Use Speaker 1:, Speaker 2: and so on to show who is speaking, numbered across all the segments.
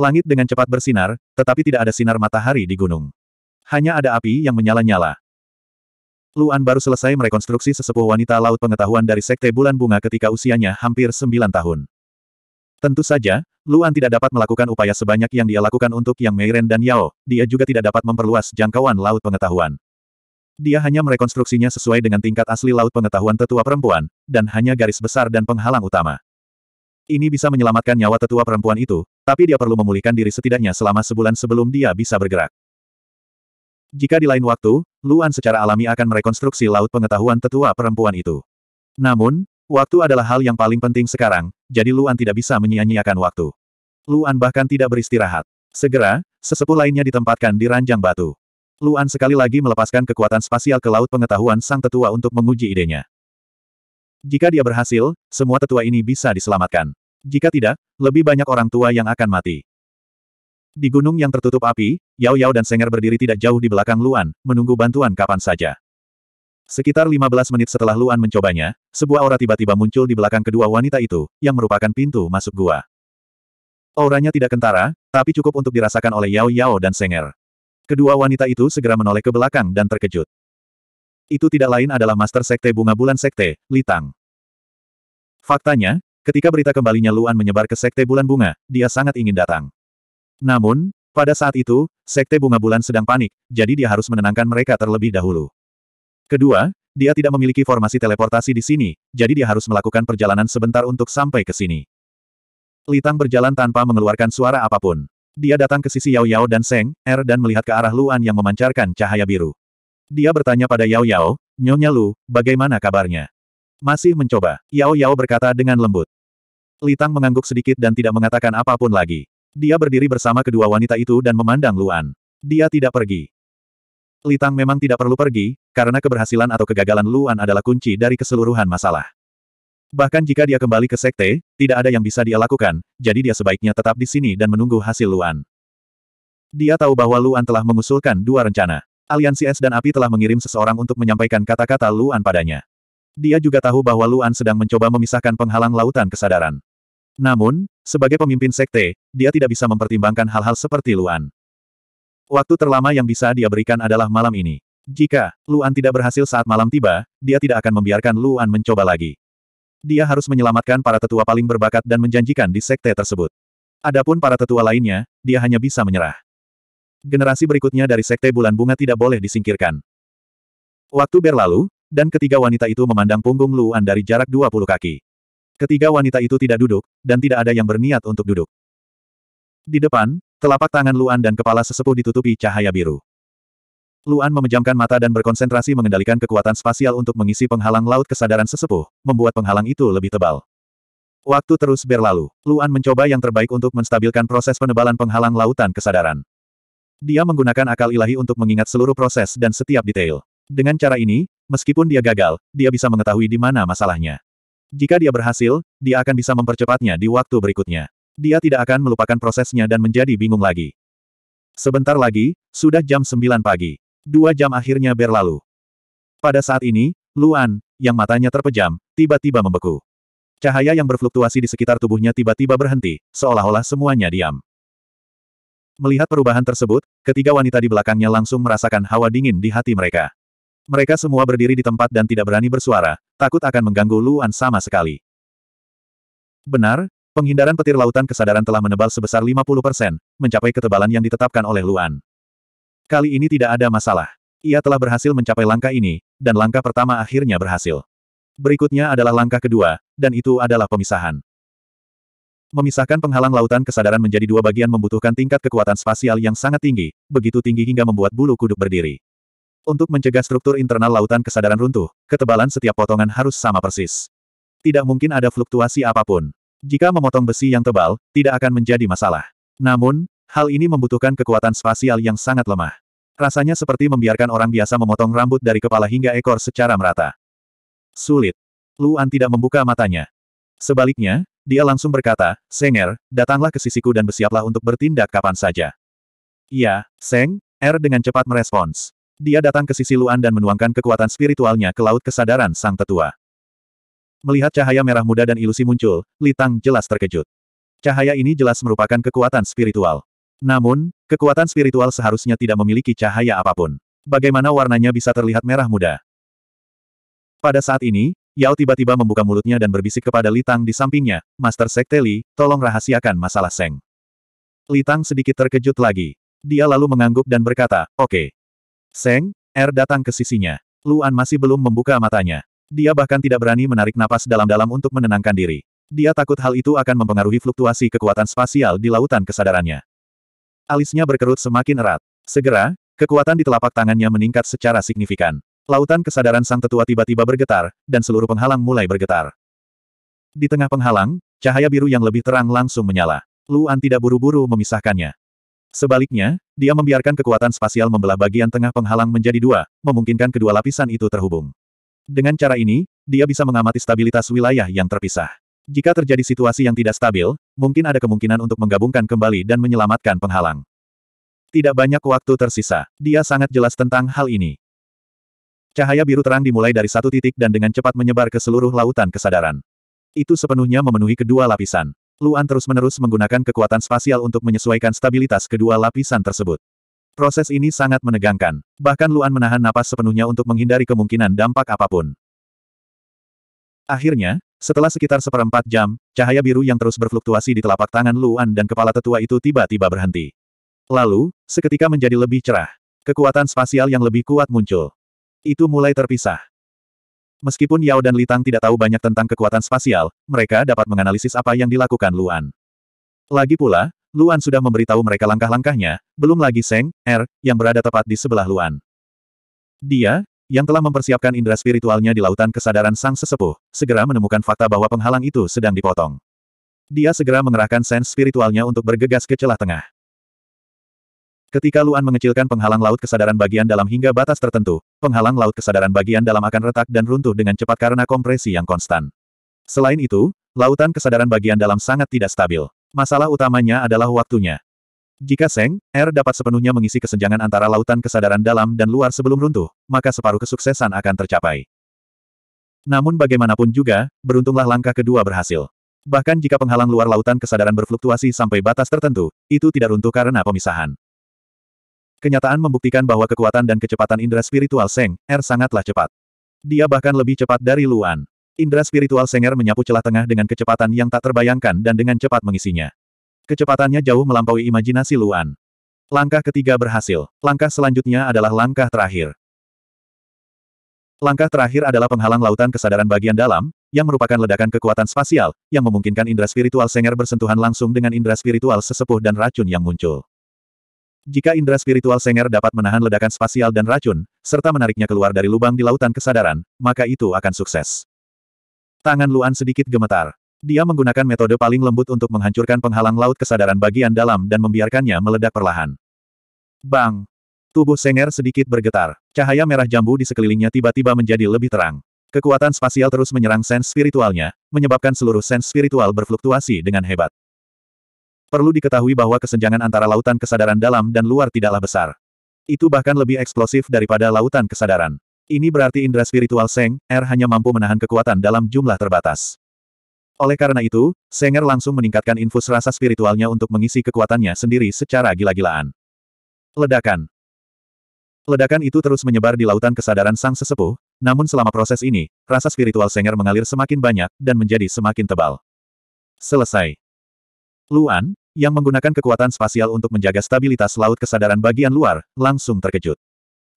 Speaker 1: Langit dengan cepat bersinar, tetapi tidak ada sinar matahari di gunung. Hanya ada api yang menyala-nyala. Luan baru selesai merekonstruksi sesepuh wanita laut pengetahuan dari Sekte Bulan Bunga ketika usianya hampir 9 tahun. Tentu saja, Luan tidak dapat melakukan upaya sebanyak yang dia lakukan untuk Yang Meiren dan Yao, dia juga tidak dapat memperluas jangkauan laut pengetahuan. Dia hanya merekonstruksinya sesuai dengan tingkat asli laut pengetahuan tetua perempuan, dan hanya garis besar dan penghalang utama. Ini bisa menyelamatkan nyawa tetua perempuan itu, tapi dia perlu memulihkan diri setidaknya selama sebulan sebelum dia bisa bergerak. Jika di lain waktu, Luan secara alami akan merekonstruksi laut pengetahuan tetua perempuan itu. Namun, waktu adalah hal yang paling penting sekarang, jadi Luan tidak bisa menyia-nyiakan waktu. Luan bahkan tidak beristirahat. Segera, sesepuh lainnya ditempatkan di ranjang batu. Luan sekali lagi melepaskan kekuatan spasial ke laut pengetahuan sang tetua untuk menguji idenya. Jika dia berhasil, semua tetua ini bisa diselamatkan. Jika tidak, lebih banyak orang tua yang akan mati. Di gunung yang tertutup api, Yao Yao dan Senger berdiri tidak jauh di belakang Luan, menunggu bantuan kapan saja. Sekitar 15 menit setelah Luan mencobanya, sebuah aura tiba-tiba muncul di belakang kedua wanita itu, yang merupakan pintu masuk gua. Auranya tidak kentara, tapi cukup untuk dirasakan oleh Yao Yao dan Senger. Kedua wanita itu segera menoleh ke belakang dan terkejut. Itu tidak lain adalah Master Sekte Bunga Bulan Sekte, Litang. Faktanya, ketika berita kembalinya Luan menyebar ke Sekte Bulan Bunga, dia sangat ingin datang. Namun, pada saat itu, Sekte Bunga Bulan sedang panik, jadi dia harus menenangkan mereka terlebih dahulu. Kedua, dia tidak memiliki formasi teleportasi di sini, jadi dia harus melakukan perjalanan sebentar untuk sampai ke sini. Litang berjalan tanpa mengeluarkan suara apapun. Dia datang ke sisi Yao Yao dan Seng, Er dan melihat ke arah Luan yang memancarkan cahaya biru. Dia bertanya pada Yao Yao, Nyonya Lu, bagaimana kabarnya? Masih mencoba, Yao Yao berkata dengan lembut. Litang mengangguk sedikit dan tidak mengatakan apapun lagi. Dia berdiri bersama kedua wanita itu dan memandang Luan. Dia tidak pergi. Litang memang tidak perlu pergi, karena keberhasilan atau kegagalan Luan adalah kunci dari keseluruhan masalah. Bahkan jika dia kembali ke sekte, tidak ada yang bisa dia lakukan, jadi dia sebaiknya tetap di sini dan menunggu hasil Luan. Dia tahu bahwa Luan telah mengusulkan dua rencana. Aliansi Es dan Api telah mengirim seseorang untuk menyampaikan kata-kata Luan padanya. Dia juga tahu bahwa Luan sedang mencoba memisahkan penghalang lautan kesadaran. Namun, sebagai pemimpin sekte, dia tidak bisa mempertimbangkan hal-hal seperti Luan. Waktu terlama yang bisa dia berikan adalah malam ini. Jika Luan tidak berhasil saat malam tiba, dia tidak akan membiarkan Luan mencoba lagi. Dia harus menyelamatkan para tetua paling berbakat dan menjanjikan di sekte tersebut. Adapun para tetua lainnya, dia hanya bisa menyerah. Generasi berikutnya dari sekte bulan bunga tidak boleh disingkirkan. Waktu berlalu, dan ketiga wanita itu memandang punggung Luan dari jarak 20 kaki. Ketiga wanita itu tidak duduk, dan tidak ada yang berniat untuk duduk. Di depan, telapak tangan Luan dan kepala sesepuh ditutupi cahaya biru. Luan memejamkan mata dan berkonsentrasi mengendalikan kekuatan spasial untuk mengisi penghalang laut kesadaran sesepuh, membuat penghalang itu lebih tebal. Waktu terus berlalu, Luan mencoba yang terbaik untuk menstabilkan proses penebalan penghalang lautan kesadaran. Dia menggunakan akal ilahi untuk mengingat seluruh proses dan setiap detail. Dengan cara ini, meskipun dia gagal, dia bisa mengetahui di mana masalahnya. Jika dia berhasil, dia akan bisa mempercepatnya di waktu berikutnya. Dia tidak akan melupakan prosesnya dan menjadi bingung lagi. Sebentar lagi, sudah jam 9 pagi. Dua jam akhirnya berlalu. Pada saat ini, Luan, yang matanya terpejam, tiba-tiba membeku. Cahaya yang berfluktuasi di sekitar tubuhnya tiba-tiba berhenti, seolah-olah semuanya diam. Melihat perubahan tersebut, ketiga wanita di belakangnya langsung merasakan hawa dingin di hati mereka. Mereka semua berdiri di tempat dan tidak berani bersuara, takut akan mengganggu Luan sama sekali. Benar, penghindaran petir lautan kesadaran telah menebal sebesar 50%, mencapai ketebalan yang ditetapkan oleh Luan. Kali ini tidak ada masalah. Ia telah berhasil mencapai langkah ini, dan langkah pertama akhirnya berhasil. Berikutnya adalah langkah kedua, dan itu adalah pemisahan. Memisahkan penghalang lautan kesadaran menjadi dua bagian membutuhkan tingkat kekuatan spasial yang sangat tinggi, begitu tinggi hingga membuat bulu kuduk berdiri. Untuk mencegah struktur internal lautan kesadaran runtuh, ketebalan setiap potongan harus sama persis. Tidak mungkin ada fluktuasi apapun. Jika memotong besi yang tebal, tidak akan menjadi masalah. Namun, Hal ini membutuhkan kekuatan spasial yang sangat lemah. Rasanya seperti membiarkan orang biasa memotong rambut dari kepala hingga ekor secara merata. Sulit. Luan tidak membuka matanya. Sebaliknya, dia langsung berkata, Senger, datanglah ke sisiku dan bersiaplah untuk bertindak kapan saja. Ya, Seng, Er dengan cepat merespons. Dia datang ke sisi Luan dan menuangkan kekuatan spiritualnya ke laut kesadaran sang tetua. Melihat cahaya merah muda dan ilusi muncul, Litang jelas terkejut. Cahaya ini jelas merupakan kekuatan spiritual. Namun, kekuatan spiritual seharusnya tidak memiliki cahaya apapun. Bagaimana warnanya bisa terlihat merah muda? Pada saat ini, Yao tiba-tiba membuka mulutnya dan berbisik kepada Litang di sampingnya, Master Sekte Li, tolong rahasiakan masalah Seng. Litang sedikit terkejut lagi. Dia lalu mengangguk dan berkata, oke. Okay. Seng, R er datang ke sisinya. Luan masih belum membuka matanya. Dia bahkan tidak berani menarik napas dalam-dalam untuk menenangkan diri. Dia takut hal itu akan mempengaruhi fluktuasi kekuatan spasial di lautan kesadarannya. Alisnya berkerut semakin erat. Segera, kekuatan di telapak tangannya meningkat secara signifikan. Lautan kesadaran sang tetua tiba-tiba bergetar, dan seluruh penghalang mulai bergetar. Di tengah penghalang, cahaya biru yang lebih terang langsung menyala. Luan tidak buru-buru memisahkannya. Sebaliknya, dia membiarkan kekuatan spasial membelah bagian tengah penghalang menjadi dua, memungkinkan kedua lapisan itu terhubung. Dengan cara ini, dia bisa mengamati stabilitas wilayah yang terpisah. Jika terjadi situasi yang tidak stabil, mungkin ada kemungkinan untuk menggabungkan kembali dan menyelamatkan penghalang. Tidak banyak waktu tersisa. Dia sangat jelas tentang hal ini. Cahaya biru terang dimulai dari satu titik dan dengan cepat menyebar ke seluruh lautan kesadaran. Itu sepenuhnya memenuhi kedua lapisan. Luan terus-menerus menggunakan kekuatan spasial untuk menyesuaikan stabilitas kedua lapisan tersebut. Proses ini sangat menegangkan. Bahkan Luan menahan napas sepenuhnya untuk menghindari kemungkinan dampak apapun. Akhirnya, setelah sekitar seperempat jam, cahaya biru yang terus berfluktuasi di telapak tangan Luan dan kepala tetua itu tiba-tiba berhenti. Lalu, seketika menjadi lebih cerah. Kekuatan spasial yang lebih kuat muncul. Itu mulai terpisah. Meskipun Yao dan Litang tidak tahu banyak tentang kekuatan spasial, mereka dapat menganalisis apa yang dilakukan Luan. Lagi pula, Luan sudah memberitahu mereka langkah-langkahnya, belum lagi Seng, Er, yang berada tepat di sebelah Luan. Dia, yang telah mempersiapkan indera spiritualnya di lautan kesadaran sang sesepuh, segera menemukan fakta bahwa penghalang itu sedang dipotong. Dia segera mengerahkan sens spiritualnya untuk bergegas ke celah tengah. Ketika Luan mengecilkan penghalang laut kesadaran bagian dalam hingga batas tertentu, penghalang laut kesadaran bagian dalam akan retak dan runtuh dengan cepat karena kompresi yang konstan. Selain itu, lautan kesadaran bagian dalam sangat tidak stabil. Masalah utamanya adalah waktunya. Jika Seng, Er dapat sepenuhnya mengisi kesenjangan antara lautan kesadaran dalam dan luar sebelum runtuh, maka separuh kesuksesan akan tercapai. Namun bagaimanapun juga, beruntunglah langkah kedua berhasil. Bahkan jika penghalang luar lautan kesadaran berfluktuasi sampai batas tertentu, itu tidak runtuh karena pemisahan. Kenyataan membuktikan bahwa kekuatan dan kecepatan indera spiritual Seng, Er sangatlah cepat. Dia bahkan lebih cepat dari Luan. Indra spiritual Seng Er menyapu celah tengah dengan kecepatan yang tak terbayangkan dan dengan cepat mengisinya. Kecepatannya jauh melampaui imajinasi Luan. Langkah ketiga berhasil. Langkah selanjutnya adalah langkah terakhir. Langkah terakhir adalah penghalang lautan kesadaran bagian dalam, yang merupakan ledakan kekuatan spasial, yang memungkinkan indera spiritual Senger bersentuhan langsung dengan indera spiritual sesepuh dan racun yang muncul. Jika indera spiritual Senger dapat menahan ledakan spasial dan racun, serta menariknya keluar dari lubang di lautan kesadaran, maka itu akan sukses. Tangan Luan sedikit gemetar. Dia menggunakan metode paling lembut untuk menghancurkan penghalang laut kesadaran bagian dalam dan membiarkannya meledak perlahan. Bang! Tubuh Senger sedikit bergetar. Cahaya merah jambu di sekelilingnya tiba-tiba menjadi lebih terang. Kekuatan spasial terus menyerang sens spiritualnya, menyebabkan seluruh sens spiritual berfluktuasi dengan hebat. Perlu diketahui bahwa kesenjangan antara lautan kesadaran dalam dan luar tidaklah besar. Itu bahkan lebih eksplosif daripada lautan kesadaran. Ini berarti indera spiritual Seng, R er hanya mampu menahan kekuatan dalam jumlah terbatas. Oleh karena itu, Senger langsung meningkatkan infus rasa spiritualnya untuk mengisi kekuatannya sendiri secara gila-gilaan. Ledakan Ledakan itu terus menyebar di lautan kesadaran sang sesepuh, namun selama proses ini, rasa spiritual Senger mengalir semakin banyak, dan menjadi semakin tebal. Selesai. Luan, yang menggunakan kekuatan spasial untuk menjaga stabilitas laut kesadaran bagian luar, langsung terkejut.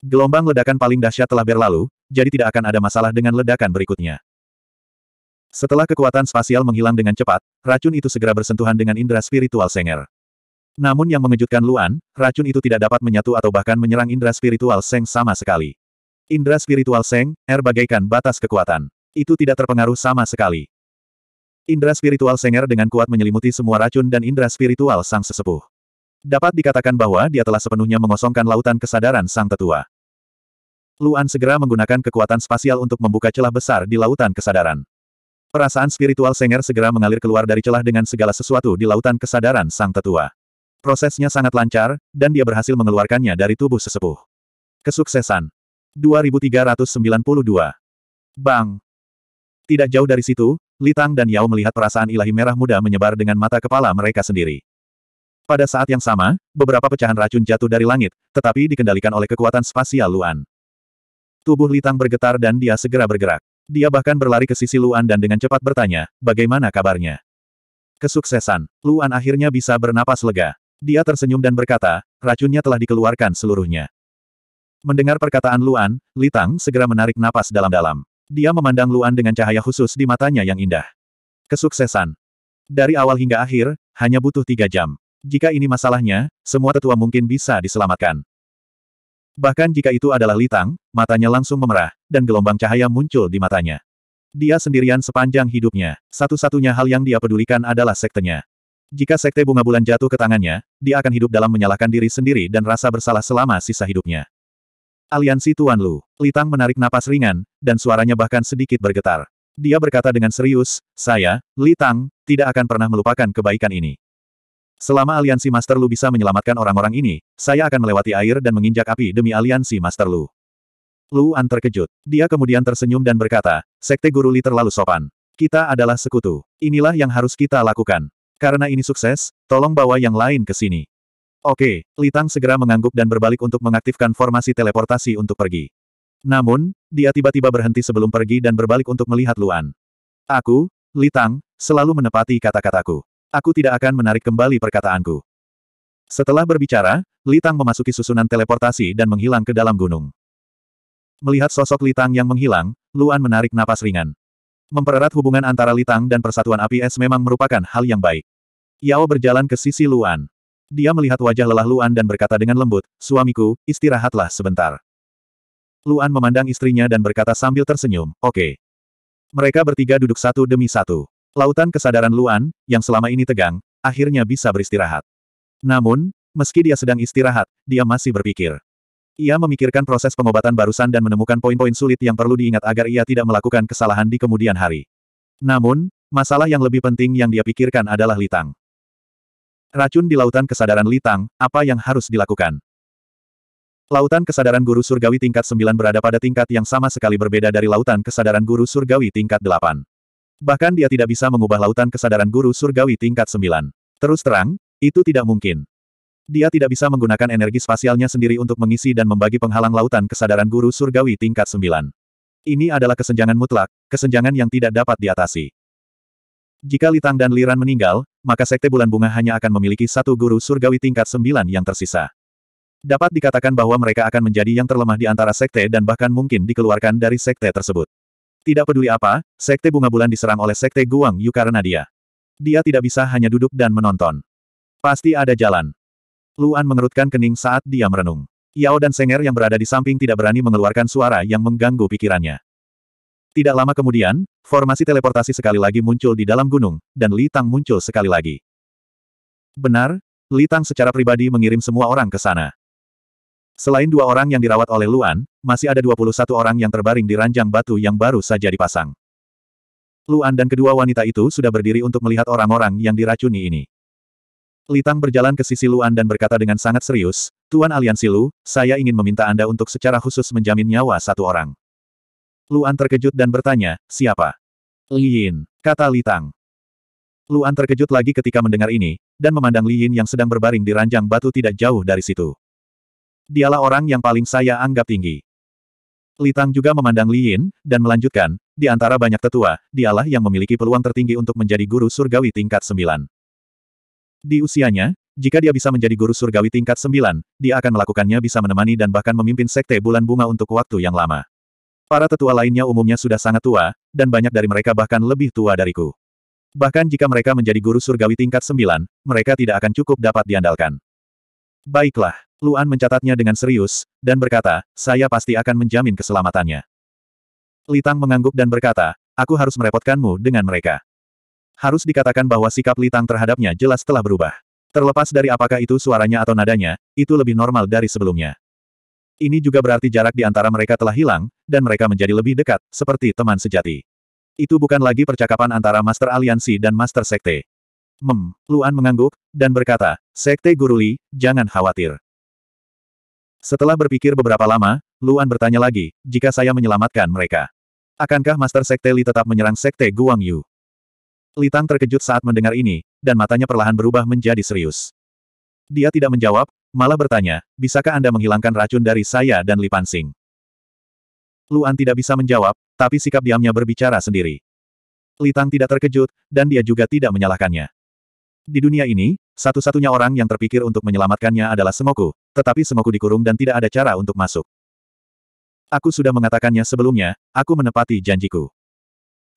Speaker 1: Gelombang ledakan paling dahsyat telah berlalu, jadi tidak akan ada masalah dengan ledakan berikutnya. Setelah kekuatan spasial menghilang dengan cepat, racun itu segera bersentuhan dengan indera spiritual Senger. Namun yang mengejutkan Luan, racun itu tidak dapat menyatu atau bahkan menyerang indera spiritual Seng sama sekali. Indra spiritual Seng, R bagaikan batas kekuatan. Itu tidak terpengaruh sama sekali. Indra spiritual Senger dengan kuat menyelimuti semua racun dan indra spiritual sang sesepuh. Dapat dikatakan bahwa dia telah sepenuhnya mengosongkan lautan kesadaran sang tetua. Luan segera menggunakan kekuatan spasial untuk membuka celah besar di lautan kesadaran. Perasaan spiritual Senger segera mengalir keluar dari celah dengan segala sesuatu di lautan kesadaran sang tetua. Prosesnya sangat lancar, dan dia berhasil mengeluarkannya dari tubuh sesepuh. Kesuksesan. 2392. Bang. Tidak jauh dari situ, Litang dan Yao melihat perasaan ilahi merah muda menyebar dengan mata kepala mereka sendiri. Pada saat yang sama, beberapa pecahan racun jatuh dari langit, tetapi dikendalikan oleh kekuatan spasial Luan. Tubuh Litang bergetar dan dia segera bergerak. Dia bahkan berlari ke sisi Luan dan dengan cepat bertanya, bagaimana kabarnya? Kesuksesan, Luan akhirnya bisa bernapas lega. Dia tersenyum dan berkata, racunnya telah dikeluarkan seluruhnya. Mendengar perkataan Luan, Litang segera menarik napas dalam-dalam. Dia memandang Luan dengan cahaya khusus di matanya yang indah. Kesuksesan. Dari awal hingga akhir, hanya butuh tiga jam. Jika ini masalahnya, semua tetua mungkin bisa diselamatkan. Bahkan jika itu adalah Litang, matanya langsung memerah, dan gelombang cahaya muncul di matanya. Dia sendirian sepanjang hidupnya. Satu-satunya hal yang dia pedulikan adalah sektenya. Jika sekte bunga bulan jatuh ke tangannya, dia akan hidup dalam menyalahkan diri sendiri dan rasa bersalah selama sisa hidupnya. Aliansi Tuan Lu. Litang menarik napas ringan, dan suaranya bahkan sedikit bergetar. Dia berkata dengan serius, saya, Litang, tidak akan pernah melupakan kebaikan ini. Selama aliansi Master Lu bisa menyelamatkan orang-orang ini, saya akan melewati air dan menginjak api demi aliansi Master Lu. Lu An terkejut. Dia kemudian tersenyum dan berkata, Sekte Guru Li terlalu sopan. Kita adalah sekutu. Inilah yang harus kita lakukan. Karena ini sukses, tolong bawa yang lain ke sini. Oke, Litang segera mengangguk dan berbalik untuk mengaktifkan formasi teleportasi untuk pergi. Namun, dia tiba-tiba berhenti sebelum pergi dan berbalik untuk melihat Luan. Aku, Litang, selalu menepati kata-kataku aku tidak akan menarik kembali perkataanku. Setelah berbicara, Litang memasuki susunan teleportasi dan menghilang ke dalam gunung. Melihat sosok Litang yang menghilang, Luan menarik napas ringan. Mempererat hubungan antara Litang dan Persatuan Api Es memang merupakan hal yang baik. Yao berjalan ke sisi Luan. Dia melihat wajah lelah Luan dan berkata dengan lembut, Suamiku, istirahatlah sebentar. Luan memandang istrinya dan berkata sambil tersenyum, Oke. Okay. Mereka bertiga duduk satu demi satu. Lautan kesadaran Luan, yang selama ini tegang, akhirnya bisa beristirahat. Namun, meski dia sedang istirahat, dia masih berpikir. Ia memikirkan proses pengobatan barusan dan menemukan poin-poin sulit yang perlu diingat agar ia tidak melakukan kesalahan di kemudian hari. Namun, masalah yang lebih penting yang dia pikirkan adalah Litang. Racun di lautan kesadaran Litang, apa yang harus dilakukan? Lautan kesadaran guru surgawi tingkat 9 berada pada tingkat yang sama sekali berbeda dari lautan kesadaran guru surgawi tingkat 8. Bahkan dia tidak bisa mengubah lautan kesadaran guru surgawi tingkat 9. Terus terang, itu tidak mungkin. Dia tidak bisa menggunakan energi spasialnya sendiri untuk mengisi dan membagi penghalang lautan kesadaran guru surgawi tingkat 9. Ini adalah kesenjangan mutlak, kesenjangan yang tidak dapat diatasi. Jika Litang dan Liran meninggal, maka Sekte Bulan Bunga hanya akan memiliki satu guru surgawi tingkat 9 yang tersisa. Dapat dikatakan bahwa mereka akan menjadi yang terlemah di antara sekte dan bahkan mungkin dikeluarkan dari sekte tersebut. Tidak peduli apa, Sekte Bunga Bulan diserang oleh Sekte Guang Yu karena dia. Dia tidak bisa hanya duduk dan menonton. Pasti ada jalan. Luan mengerutkan kening saat dia merenung. Yao dan Senger yang berada di samping tidak berani mengeluarkan suara yang mengganggu pikirannya. Tidak lama kemudian, formasi teleportasi sekali lagi muncul di dalam gunung, dan Li Tang muncul sekali lagi. Benar, Li Tang secara pribadi mengirim semua orang ke sana. Selain dua orang yang dirawat oleh Luan, masih ada 21 orang yang terbaring di ranjang batu yang baru saja dipasang. Luan dan kedua wanita itu sudah berdiri untuk melihat orang-orang yang diracuni ini. Litang berjalan ke sisi Luan dan berkata dengan sangat serius, Tuan Aliansi Lu, saya ingin meminta Anda untuk secara khusus menjamin nyawa satu orang. Luan terkejut dan bertanya, siapa? Li Yin, kata Litang. Luan terkejut lagi ketika mendengar ini, dan memandang Li Yin yang sedang berbaring di ranjang batu tidak jauh dari situ. Dialah orang yang paling saya anggap tinggi. Litang juga memandang Li Yin dan melanjutkan, di antara banyak tetua, dialah yang memiliki peluang tertinggi untuk menjadi guru surgawi tingkat sembilan. Di usianya, jika dia bisa menjadi guru surgawi tingkat sembilan, dia akan melakukannya bisa menemani dan bahkan memimpin sekte bulan bunga untuk waktu yang lama. Para tetua lainnya umumnya sudah sangat tua, dan banyak dari mereka bahkan lebih tua dariku. Bahkan jika mereka menjadi guru surgawi tingkat sembilan, mereka tidak akan cukup dapat diandalkan. Baiklah, Luan mencatatnya dengan serius, dan berkata, saya pasti akan menjamin keselamatannya. Litang mengangguk dan berkata, aku harus merepotkanmu dengan mereka. Harus dikatakan bahwa sikap Litang terhadapnya jelas telah berubah. Terlepas dari apakah itu suaranya atau nadanya, itu lebih normal dari sebelumnya. Ini juga berarti jarak di antara mereka telah hilang, dan mereka menjadi lebih dekat, seperti teman sejati. Itu bukan lagi percakapan antara Master Aliansi dan Master Sekte. Mem, Luan mengangguk, dan berkata, Sekte Guruli, jangan khawatir. Setelah berpikir beberapa lama, Luan bertanya lagi, jika saya menyelamatkan mereka. Akankah Master Sekte Li tetap menyerang Sekte Guang Yu? Li Tang terkejut saat mendengar ini, dan matanya perlahan berubah menjadi serius. Dia tidak menjawab, malah bertanya, bisakah Anda menghilangkan racun dari saya dan Li Pansing? Luan tidak bisa menjawab, tapi sikap diamnya berbicara sendiri. Li Tang tidak terkejut, dan dia juga tidak menyalahkannya. Di dunia ini, satu-satunya orang yang terpikir untuk menyelamatkannya adalah Semoku, tetapi Semoku dikurung dan tidak ada cara untuk masuk. Aku sudah mengatakannya sebelumnya, aku menepati janjiku.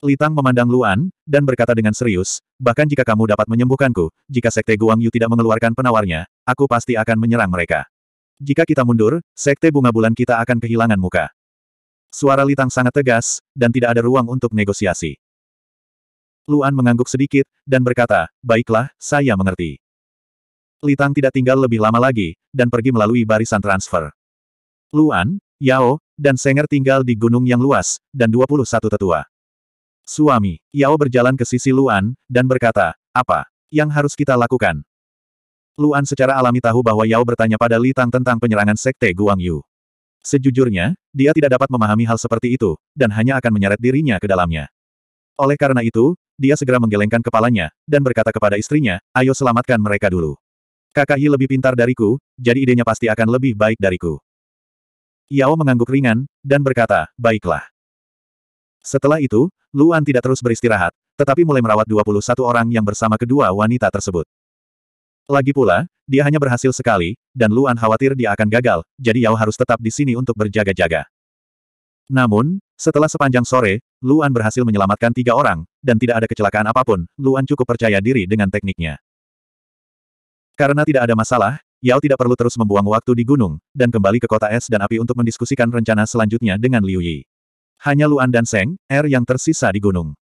Speaker 1: Litang memandang Luan, dan berkata dengan serius, bahkan jika kamu dapat menyembuhkanku, jika Sekte Guangyu tidak mengeluarkan penawarnya, aku pasti akan menyerang mereka. Jika kita mundur, Sekte Bunga Bulan kita akan kehilangan muka. Suara Litang sangat tegas, dan tidak ada ruang untuk negosiasi. Luan mengangguk sedikit, dan berkata, baiklah, saya mengerti. Litang tidak tinggal lebih lama lagi, dan pergi melalui barisan transfer. Luan, Yao, dan Senger tinggal di gunung yang luas, dan 21 tetua. Suami, Yao berjalan ke sisi Luan, dan berkata, apa yang harus kita lakukan? Luan secara alami tahu bahwa Yao bertanya pada Litang tentang penyerangan sekte Guangyu. Sejujurnya, dia tidak dapat memahami hal seperti itu, dan hanya akan menyeret dirinya ke dalamnya. Oleh karena itu, dia segera menggelengkan kepalanya, dan berkata kepada istrinya, ayo selamatkan mereka dulu. Kakak Yi lebih pintar dariku, jadi idenya pasti akan lebih baik dariku. Yao mengangguk ringan, dan berkata, baiklah. Setelah itu, Luan tidak terus beristirahat, tetapi mulai merawat 21 orang yang bersama kedua wanita tersebut. Lagi pula, dia hanya berhasil sekali, dan Luan khawatir dia akan gagal, jadi Yao harus tetap di sini untuk berjaga-jaga. Namun, setelah sepanjang sore, Luan berhasil menyelamatkan tiga orang, dan tidak ada kecelakaan apapun, Luan cukup percaya diri dengan tekniknya. Karena tidak ada masalah, Yao tidak perlu terus membuang waktu di gunung, dan kembali ke kota es dan api untuk mendiskusikan rencana selanjutnya dengan Liu Yi. Hanya Luan dan Seng, Er yang tersisa di gunung.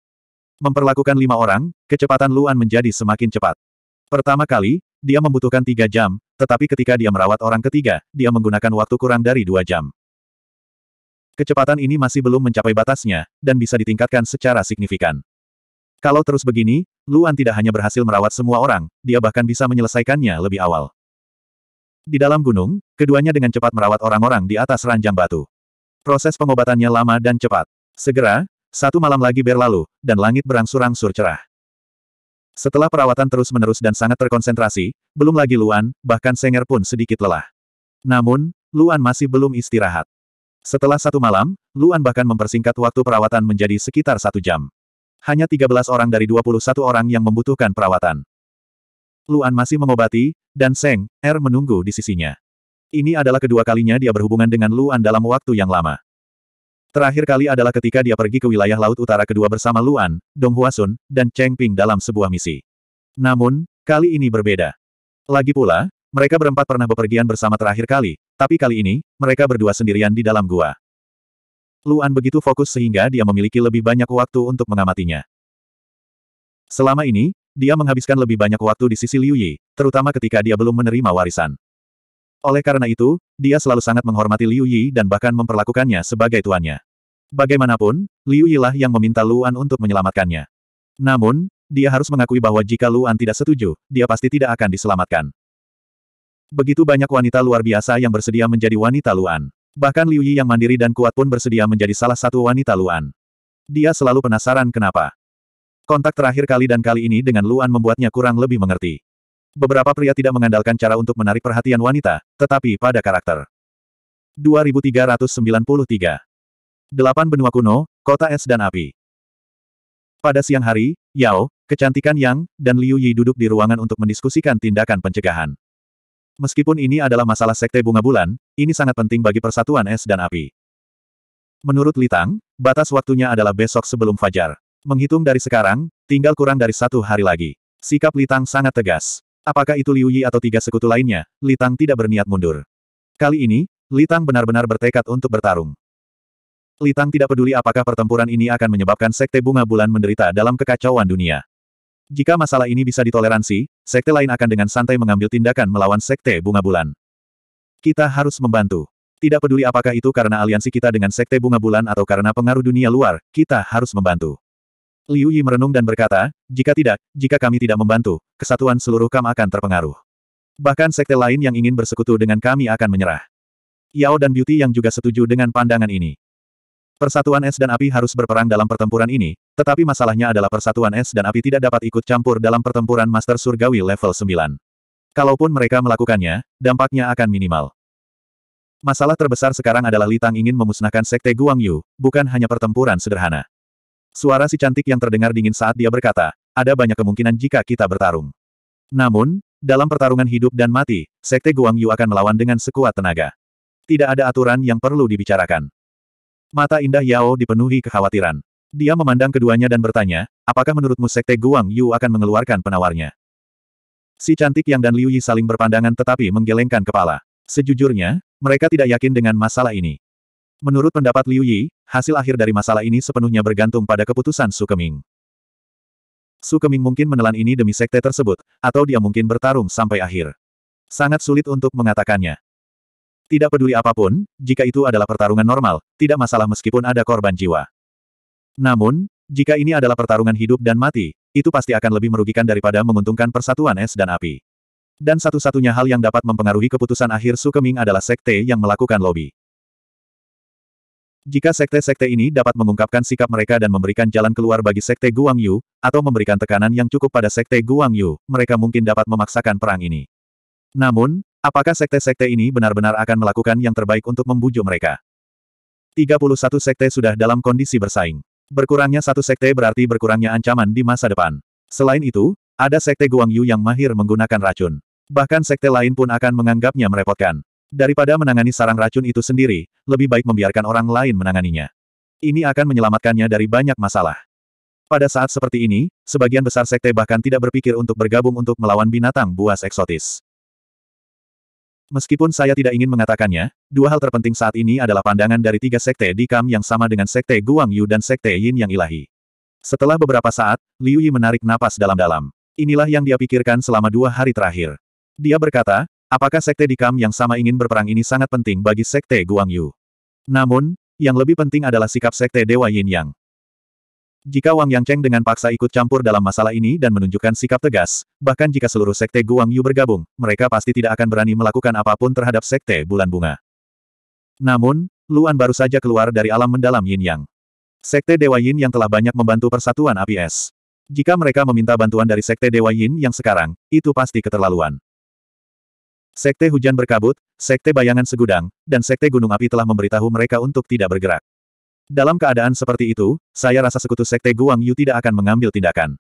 Speaker 1: Memperlakukan lima orang, kecepatan Luan menjadi semakin cepat. Pertama kali, dia membutuhkan tiga jam, tetapi ketika dia merawat orang ketiga, dia menggunakan waktu kurang dari dua jam. Kecepatan ini masih belum mencapai batasnya, dan bisa ditingkatkan secara signifikan. Kalau terus begini, Luan tidak hanya berhasil merawat semua orang, dia bahkan bisa menyelesaikannya lebih awal. Di dalam gunung, keduanya dengan cepat merawat orang-orang di atas ranjang batu. Proses pengobatannya lama dan cepat. Segera, satu malam lagi berlalu, dan langit berangsur-angsur cerah. Setelah perawatan terus-menerus dan sangat terkonsentrasi, belum lagi Luan, bahkan Senger pun sedikit lelah. Namun, Luan masih belum istirahat. Setelah satu malam, Luan bahkan mempersingkat waktu perawatan menjadi sekitar satu jam. Hanya 13 orang dari 21 orang yang membutuhkan perawatan. Luan masih mengobati, dan Seng, Er menunggu di sisinya. Ini adalah kedua kalinya dia berhubungan dengan Luan dalam waktu yang lama. Terakhir kali adalah ketika dia pergi ke wilayah Laut Utara kedua bersama Luan, Dong Huasun, dan Cheng Ping dalam sebuah misi. Namun, kali ini berbeda. Lagi pula, mereka berempat pernah bepergian bersama terakhir kali, tapi kali ini, mereka berdua sendirian di dalam gua. Luan begitu fokus sehingga dia memiliki lebih banyak waktu untuk mengamatinya. Selama ini, dia menghabiskan lebih banyak waktu di sisi Liu Yi, terutama ketika dia belum menerima warisan. Oleh karena itu, dia selalu sangat menghormati Liu Yi dan bahkan memperlakukannya sebagai tuannya. Bagaimanapun, Liu Yi lah yang meminta Luan untuk menyelamatkannya. Namun, dia harus mengakui bahwa jika Luan tidak setuju, dia pasti tidak akan diselamatkan. Begitu banyak wanita luar biasa yang bersedia menjadi wanita Luan. Bahkan Liu Yi yang mandiri dan kuat pun bersedia menjadi salah satu wanita Luan. Dia selalu penasaran kenapa. Kontak terakhir kali dan kali ini dengan Luan membuatnya kurang lebih mengerti. Beberapa pria tidak mengandalkan cara untuk menarik perhatian wanita, tetapi pada karakter. 2393 Delapan benua kuno, kota es dan api. Pada siang hari, Yao, kecantikan Yang, dan Liu Yi duduk di ruangan untuk mendiskusikan tindakan pencegahan. Meskipun ini adalah masalah sekte bunga bulan, ini sangat penting bagi persatuan es dan api. Menurut Litang, batas waktunya adalah besok sebelum fajar. Menghitung dari sekarang, tinggal kurang dari satu hari lagi. Sikap Litang sangat tegas. Apakah itu Liu Yi atau tiga sekutu lainnya, Litang tidak berniat mundur. Kali ini, Litang benar-benar bertekad untuk bertarung. Litang tidak peduli apakah pertempuran ini akan menyebabkan sekte bunga bulan menderita dalam kekacauan dunia. Jika masalah ini bisa ditoleransi, sekte lain akan dengan santai mengambil tindakan melawan sekte bunga bulan. Kita harus membantu. Tidak peduli apakah itu karena aliansi kita dengan sekte bunga bulan atau karena pengaruh dunia luar, kita harus membantu. Liu Yi merenung dan berkata, jika tidak, jika kami tidak membantu, kesatuan seluruh kam akan terpengaruh. Bahkan sekte lain yang ingin bersekutu dengan kami akan menyerah. Yao dan Beauty yang juga setuju dengan pandangan ini. Persatuan es dan api harus berperang dalam pertempuran ini, tetapi masalahnya adalah persatuan es dan api tidak dapat ikut campur dalam pertempuran Master Surgawi level 9. Kalaupun mereka melakukannya, dampaknya akan minimal. Masalah terbesar sekarang adalah Litang ingin memusnahkan Sekte Guangyu, bukan hanya pertempuran sederhana. Suara si cantik yang terdengar dingin saat dia berkata, ada banyak kemungkinan jika kita bertarung. Namun, dalam pertarungan hidup dan mati, Sekte Guangyu akan melawan dengan sekuat tenaga. Tidak ada aturan yang perlu dibicarakan. Mata indah Yao dipenuhi kekhawatiran. Dia memandang keduanya dan bertanya, apakah menurutmu Sekte Guang Yu akan mengeluarkan penawarnya? Si cantik yang dan Liu Yi saling berpandangan tetapi menggelengkan kepala. Sejujurnya, mereka tidak yakin dengan masalah ini. Menurut pendapat Liu Yi, hasil akhir dari masalah ini sepenuhnya bergantung pada keputusan Su Keming. Su Keming mungkin menelan ini demi sekte tersebut, atau dia mungkin bertarung sampai akhir. Sangat sulit untuk mengatakannya. Tidak peduli apapun, jika itu adalah pertarungan normal, tidak masalah meskipun ada korban jiwa. Namun, jika ini adalah pertarungan hidup dan mati, itu pasti akan lebih merugikan daripada menguntungkan persatuan es dan api. Dan satu-satunya hal yang dapat mempengaruhi keputusan akhir Sukeming adalah sekte yang melakukan lobby. Jika sekte-sekte ini dapat mengungkapkan sikap mereka dan memberikan jalan keluar bagi sekte Guang Yu, atau memberikan tekanan yang cukup pada sekte Guang Yu, mereka mungkin dapat memaksakan perang ini. Namun, Apakah sekte-sekte ini benar-benar akan melakukan yang terbaik untuk membujuk mereka? 31 sekte sudah dalam kondisi bersaing. Berkurangnya satu sekte berarti berkurangnya ancaman di masa depan. Selain itu, ada sekte Guangyu yang mahir menggunakan racun. Bahkan sekte lain pun akan menganggapnya merepotkan. Daripada menangani sarang racun itu sendiri, lebih baik membiarkan orang lain menanganinya. Ini akan menyelamatkannya dari banyak masalah. Pada saat seperti ini, sebagian besar sekte bahkan tidak berpikir untuk bergabung untuk melawan binatang buas eksotis. Meskipun saya tidak ingin mengatakannya, dua hal terpenting saat ini adalah pandangan dari tiga sekte di Kam yang sama dengan sekte Guang Yu dan sekte Yin yang ilahi. Setelah beberapa saat, Liu Yi menarik napas dalam-dalam. Inilah yang dia pikirkan selama dua hari terakhir. Dia berkata, apakah sekte di Kam yang sama ingin berperang ini sangat penting bagi sekte Guang Yu. Namun, yang lebih penting adalah sikap sekte Dewa Yin Yang. Jika Wang Yang dengan paksa ikut campur dalam masalah ini dan menunjukkan sikap tegas, bahkan jika seluruh sekte Guang Yu bergabung, mereka pasti tidak akan berani melakukan apapun terhadap sekte bulan bunga. Namun, Luan baru saja keluar dari alam mendalam Yin Yang. Sekte Dewa Yin yang telah banyak membantu persatuan api es. Jika mereka meminta bantuan dari sekte Dewa Yin yang sekarang, itu pasti keterlaluan. Sekte hujan berkabut, sekte bayangan segudang, dan sekte gunung api telah memberitahu mereka untuk tidak bergerak. Dalam keadaan seperti itu, saya rasa sekutu sekte Guang Yu tidak akan mengambil tindakan.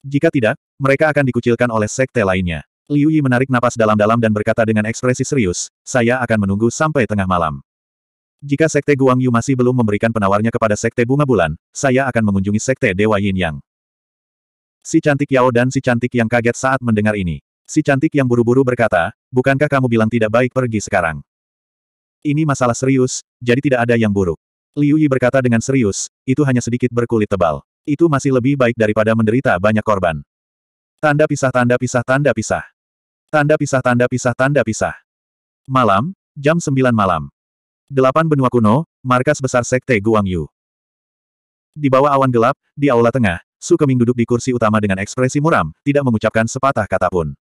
Speaker 1: Jika tidak, mereka akan dikucilkan oleh sekte lainnya. Liu Yi menarik napas dalam-dalam dan berkata dengan ekspresi serius, saya akan menunggu sampai tengah malam. Jika sekte Guang Yu masih belum memberikan penawarnya kepada sekte Bunga Bulan, saya akan mengunjungi sekte Dewa Yin Yang. Si cantik Yao dan si cantik yang kaget saat mendengar ini. Si cantik yang buru-buru berkata, bukankah kamu bilang tidak baik pergi sekarang? Ini masalah serius, jadi tidak ada yang buruk. Liu Yi berkata dengan serius, itu hanya sedikit berkulit tebal. Itu masih lebih baik daripada menderita banyak korban. Tanda pisah tanda pisah tanda pisah. Tanda pisah tanda pisah tanda pisah. Malam, jam 9 malam. Delapan benua kuno, markas besar Sekte Guangyu. Di bawah awan gelap, di aula tengah, Su Keming duduk di kursi utama dengan ekspresi muram, tidak mengucapkan sepatah kata pun.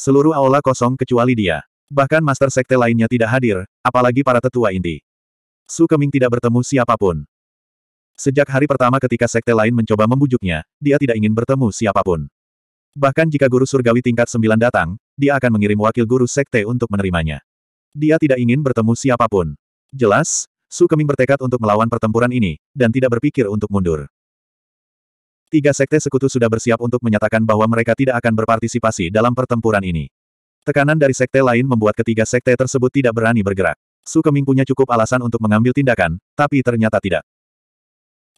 Speaker 1: Seluruh aula kosong kecuali dia. Bahkan master sekte lainnya tidak hadir, apalagi para tetua inti. Su Keming tidak bertemu siapapun. Sejak hari pertama ketika sekte lain mencoba membujuknya, dia tidak ingin bertemu siapapun. Bahkan jika guru surgawi tingkat 9 datang, dia akan mengirim wakil guru sekte untuk menerimanya. Dia tidak ingin bertemu siapapun. Jelas, Su Keming bertekad untuk melawan pertempuran ini, dan tidak berpikir untuk mundur. Tiga sekte sekutu sudah bersiap untuk menyatakan bahwa mereka tidak akan berpartisipasi dalam pertempuran ini. Tekanan dari sekte lain membuat ketiga sekte tersebut tidak berani bergerak. Su Keming punya cukup alasan untuk mengambil tindakan, tapi ternyata tidak.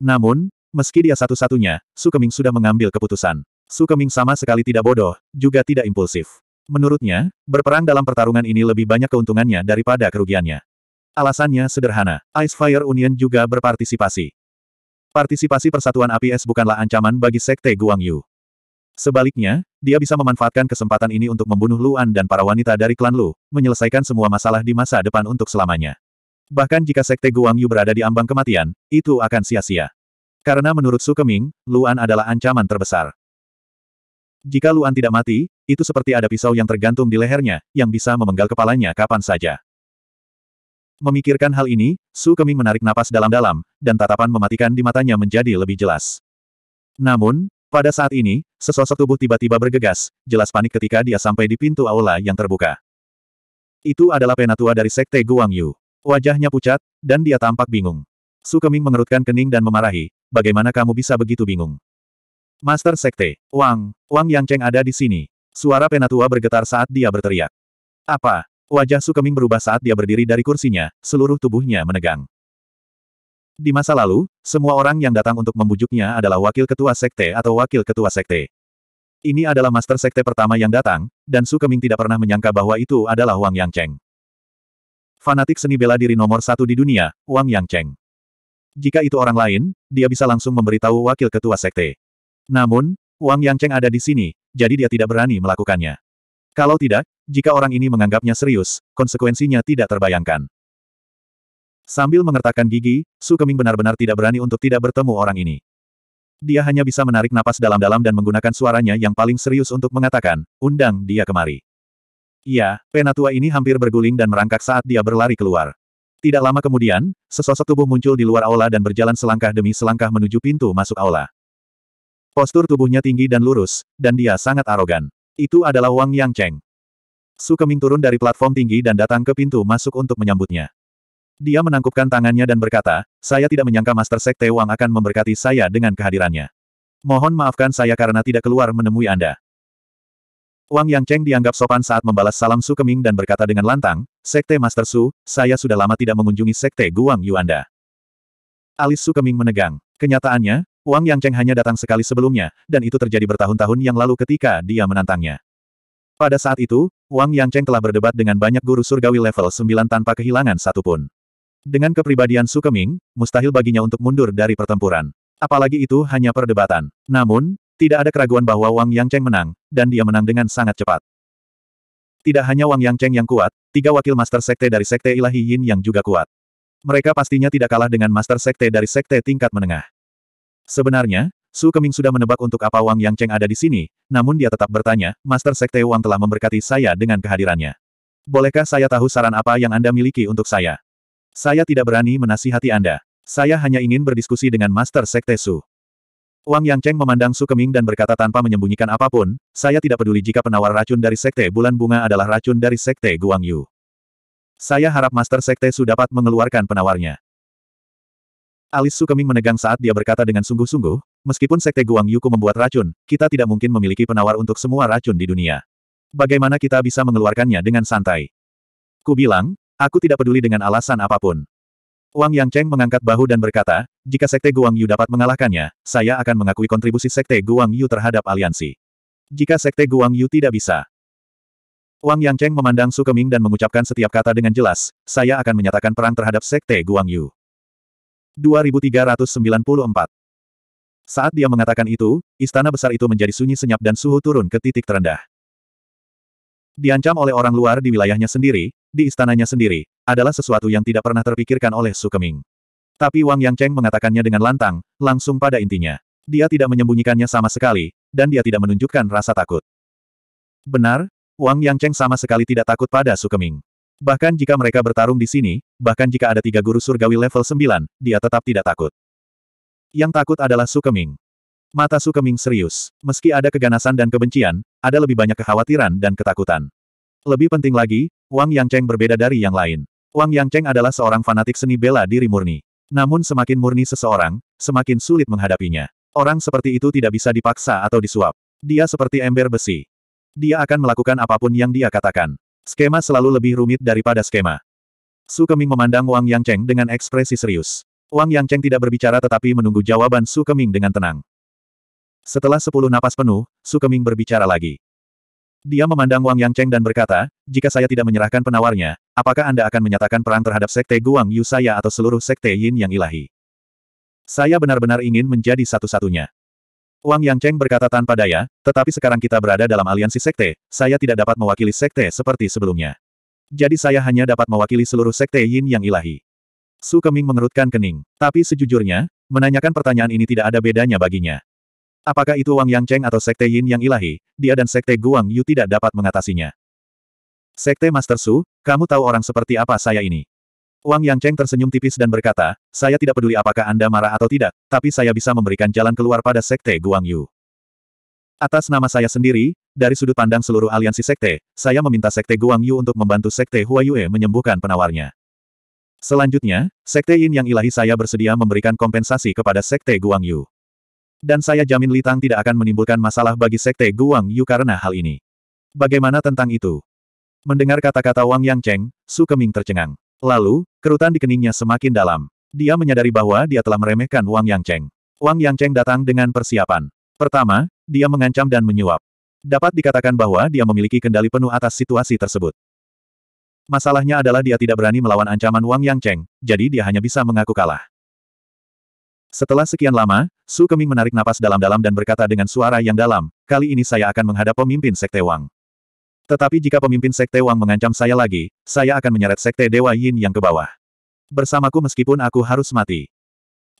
Speaker 1: Namun, meski dia satu-satunya, Su Keming sudah mengambil keputusan. Su Keming sama sekali tidak bodoh, juga tidak impulsif. Menurutnya, berperang dalam pertarungan ini lebih banyak keuntungannya daripada kerugiannya. Alasannya sederhana, Ice Fire Union juga berpartisipasi. Partisipasi Persatuan APS bukanlah ancaman bagi Sekte Guangyu. Sebaliknya, dia bisa memanfaatkan kesempatan ini untuk membunuh Luan dan para wanita dari klan Lu, menyelesaikan semua masalah di masa depan untuk selamanya. Bahkan jika sekte Guangyu berada di ambang kematian, itu akan sia-sia. Karena menurut Su Keming, Luan adalah ancaman terbesar. Jika Luan tidak mati, itu seperti ada pisau yang tergantung di lehernya, yang bisa memenggal kepalanya kapan saja. Memikirkan hal ini, Su Keming menarik napas dalam-dalam, dan tatapan mematikan di matanya menjadi lebih jelas. Namun, pada saat ini, sesosok tubuh tiba-tiba bergegas, jelas panik ketika dia sampai di pintu aula yang terbuka. Itu adalah penatua dari Sekte Guangyu. Wajahnya pucat, dan dia tampak bingung. Su Keming mengerutkan kening dan memarahi, bagaimana kamu bisa begitu bingung? Master Sekte, Wang, Wang Yang Cheng ada di sini. Suara penatua bergetar saat dia berteriak. Apa? Wajah Su Keming berubah saat dia berdiri dari kursinya, seluruh tubuhnya menegang. Di masa lalu, semua orang yang datang untuk membujuknya adalah wakil ketua sekte atau wakil ketua sekte. Ini adalah master sekte pertama yang datang, dan Su Keming tidak pernah menyangka bahwa itu adalah Wang Yang Cheng. Fanatik seni bela diri nomor satu di dunia, Wang Yang Cheng. Jika itu orang lain, dia bisa langsung memberitahu wakil ketua sekte. Namun, Wang Yang Cheng ada di sini, jadi dia tidak berani melakukannya. Kalau tidak, jika orang ini menganggapnya serius, konsekuensinya tidak terbayangkan. Sambil mengertakkan gigi, Su Keming benar-benar tidak berani untuk tidak bertemu orang ini. Dia hanya bisa menarik napas dalam-dalam dan menggunakan suaranya yang paling serius untuk mengatakan, undang dia kemari. Ya, penatua ini hampir berguling dan merangkak saat dia berlari keluar. Tidak lama kemudian, sesosok tubuh muncul di luar aula dan berjalan selangkah demi selangkah menuju pintu masuk aula. Postur tubuhnya tinggi dan lurus, dan dia sangat arogan. Itu adalah Wang Yang Cheng. Su Keming turun dari platform tinggi dan datang ke pintu masuk untuk menyambutnya. Dia menangkupkan tangannya dan berkata, saya tidak menyangka Master Sekte Wang akan memberkati saya dengan kehadirannya. Mohon maafkan saya karena tidak keluar menemui Anda. Wang Yang Cheng dianggap sopan saat membalas salam Su Keming dan berkata dengan lantang, Sekte Master Su, saya sudah lama tidak mengunjungi Sekte Guang Yu Anda. Alis Su Keming menegang. Kenyataannya, Wang Yang Cheng hanya datang sekali sebelumnya, dan itu terjadi bertahun-tahun yang lalu ketika dia menantangnya. Pada saat itu, Wang Yang Cheng telah berdebat dengan banyak guru surgawi level 9 tanpa kehilangan satupun. Dengan kepribadian Sukeming, mustahil baginya untuk mundur dari pertempuran. Apalagi itu hanya perdebatan. Namun, tidak ada keraguan bahwa Wang Yangcheng menang, dan dia menang dengan sangat cepat. Tidak hanya Wang Yangcheng yang kuat, tiga wakil Master Sekte dari Sekte Ilahi Yin yang juga kuat. Mereka pastinya tidak kalah dengan Master Sekte dari Sekte tingkat menengah. Sebenarnya, Su Keming sudah menebak untuk apa Wang Yangcheng ada di sini, namun dia tetap bertanya, Master Sekte Wang telah memberkati saya dengan kehadirannya. Bolehkah saya tahu saran apa yang Anda miliki untuk saya? Saya tidak berani menasihati Anda. Saya hanya ingin berdiskusi dengan Master Sekte Su. Wang Yangcheng memandang Su Keming dan berkata tanpa menyembunyikan apapun, saya tidak peduli jika penawar racun dari Sekte Bulan Bunga adalah racun dari Sekte Guangyu. Saya harap Master Sekte Su dapat mengeluarkan penawarnya. Alis Su Keming menegang saat dia berkata dengan sungguh-sungguh, meskipun Sekte Guang ku membuat racun, kita tidak mungkin memiliki penawar untuk semua racun di dunia. Bagaimana kita bisa mengeluarkannya dengan santai? Ku bilang, Aku tidak peduli dengan alasan apapun. Wang Yang Cheng mengangkat bahu dan berkata, jika Sekte Guang Yu dapat mengalahkannya, saya akan mengakui kontribusi Sekte Guang Yu terhadap aliansi. Jika Sekte Guang Yu tidak bisa. Wang Yang Cheng memandang Su Keming dan mengucapkan setiap kata dengan jelas, saya akan menyatakan perang terhadap Sekte Guang Yu. 2394 Saat dia mengatakan itu, istana besar itu menjadi sunyi senyap dan suhu turun ke titik terendah. Diancam oleh orang luar di wilayahnya sendiri, di istananya sendiri, adalah sesuatu yang tidak pernah terpikirkan oleh Sukeming. Tapi Wang Yang mengatakannya dengan lantang, langsung pada intinya. Dia tidak menyembunyikannya sama sekali, dan dia tidak menunjukkan rasa takut. Benar, Wang Yang sama sekali tidak takut pada Sukeming. Bahkan jika mereka bertarung di sini, bahkan jika ada tiga guru surgawi level 9, dia tetap tidak takut. Yang takut adalah Sukeming. Mata Sukeming serius. Meski ada keganasan dan kebencian, ada lebih banyak kekhawatiran dan ketakutan. Lebih penting lagi, Wang Yangcheng berbeda dari yang lain. Wang Yangcheng adalah seorang fanatik seni bela diri murni. Namun semakin murni seseorang, semakin sulit menghadapinya. Orang seperti itu tidak bisa dipaksa atau disuap. Dia seperti ember besi. Dia akan melakukan apapun yang dia katakan. Skema selalu lebih rumit daripada skema. Su Keming memandang Wang Yangcheng dengan ekspresi serius. Wang Yangcheng tidak berbicara tetapi menunggu jawaban Su Keming dengan tenang. Setelah sepuluh napas penuh, Su Keming berbicara lagi. Dia memandang Wang Yang Cheng dan berkata, jika saya tidak menyerahkan penawarnya, apakah Anda akan menyatakan perang terhadap Sekte Guang Yu saya atau seluruh Sekte Yin yang ilahi? Saya benar-benar ingin menjadi satu-satunya. Wang Yang Cheng berkata tanpa daya, tetapi sekarang kita berada dalam aliansi Sekte, saya tidak dapat mewakili Sekte seperti sebelumnya. Jadi saya hanya dapat mewakili seluruh Sekte Yin yang ilahi. Su Keming mengerutkan kening. Tapi sejujurnya, menanyakan pertanyaan ini tidak ada bedanya baginya. Apakah itu Wang Yang Cheng atau Sekte Yin yang ilahi, dia dan Sekte Guang Yu tidak dapat mengatasinya. Sekte Master Su, kamu tahu orang seperti apa saya ini? Wang Yang Cheng tersenyum tipis dan berkata, saya tidak peduli apakah Anda marah atau tidak, tapi saya bisa memberikan jalan keluar pada Sekte Guang Yu. Atas nama saya sendiri, dari sudut pandang seluruh aliansi Sekte, saya meminta Sekte Guang Yu untuk membantu Sekte Hua Yue menyembuhkan penawarnya. Selanjutnya, Sekte Yin yang ilahi saya bersedia memberikan kompensasi kepada Sekte Guang Yu. Dan saya jamin Litang tidak akan menimbulkan masalah bagi Sekte Guang Yu karena hal ini. Bagaimana tentang itu? Mendengar kata-kata Wang Yang Cheng, Su Keming tercengang. Lalu, kerutan di keningnya semakin dalam. Dia menyadari bahwa dia telah meremehkan Wang Yang Cheng. Wang Yang Cheng datang dengan persiapan. Pertama, dia mengancam dan menyuap. Dapat dikatakan bahwa dia memiliki kendali penuh atas situasi tersebut. Masalahnya adalah dia tidak berani melawan ancaman Wang Yang Cheng, jadi dia hanya bisa mengaku kalah. Setelah sekian lama, Su Keming menarik napas dalam-dalam dan berkata dengan suara yang dalam, kali ini saya akan menghadap pemimpin Sekte Wang. Tetapi jika pemimpin Sekte Wang mengancam saya lagi, saya akan menyeret Sekte Dewa Yin yang ke bawah. Bersamaku meskipun aku harus mati.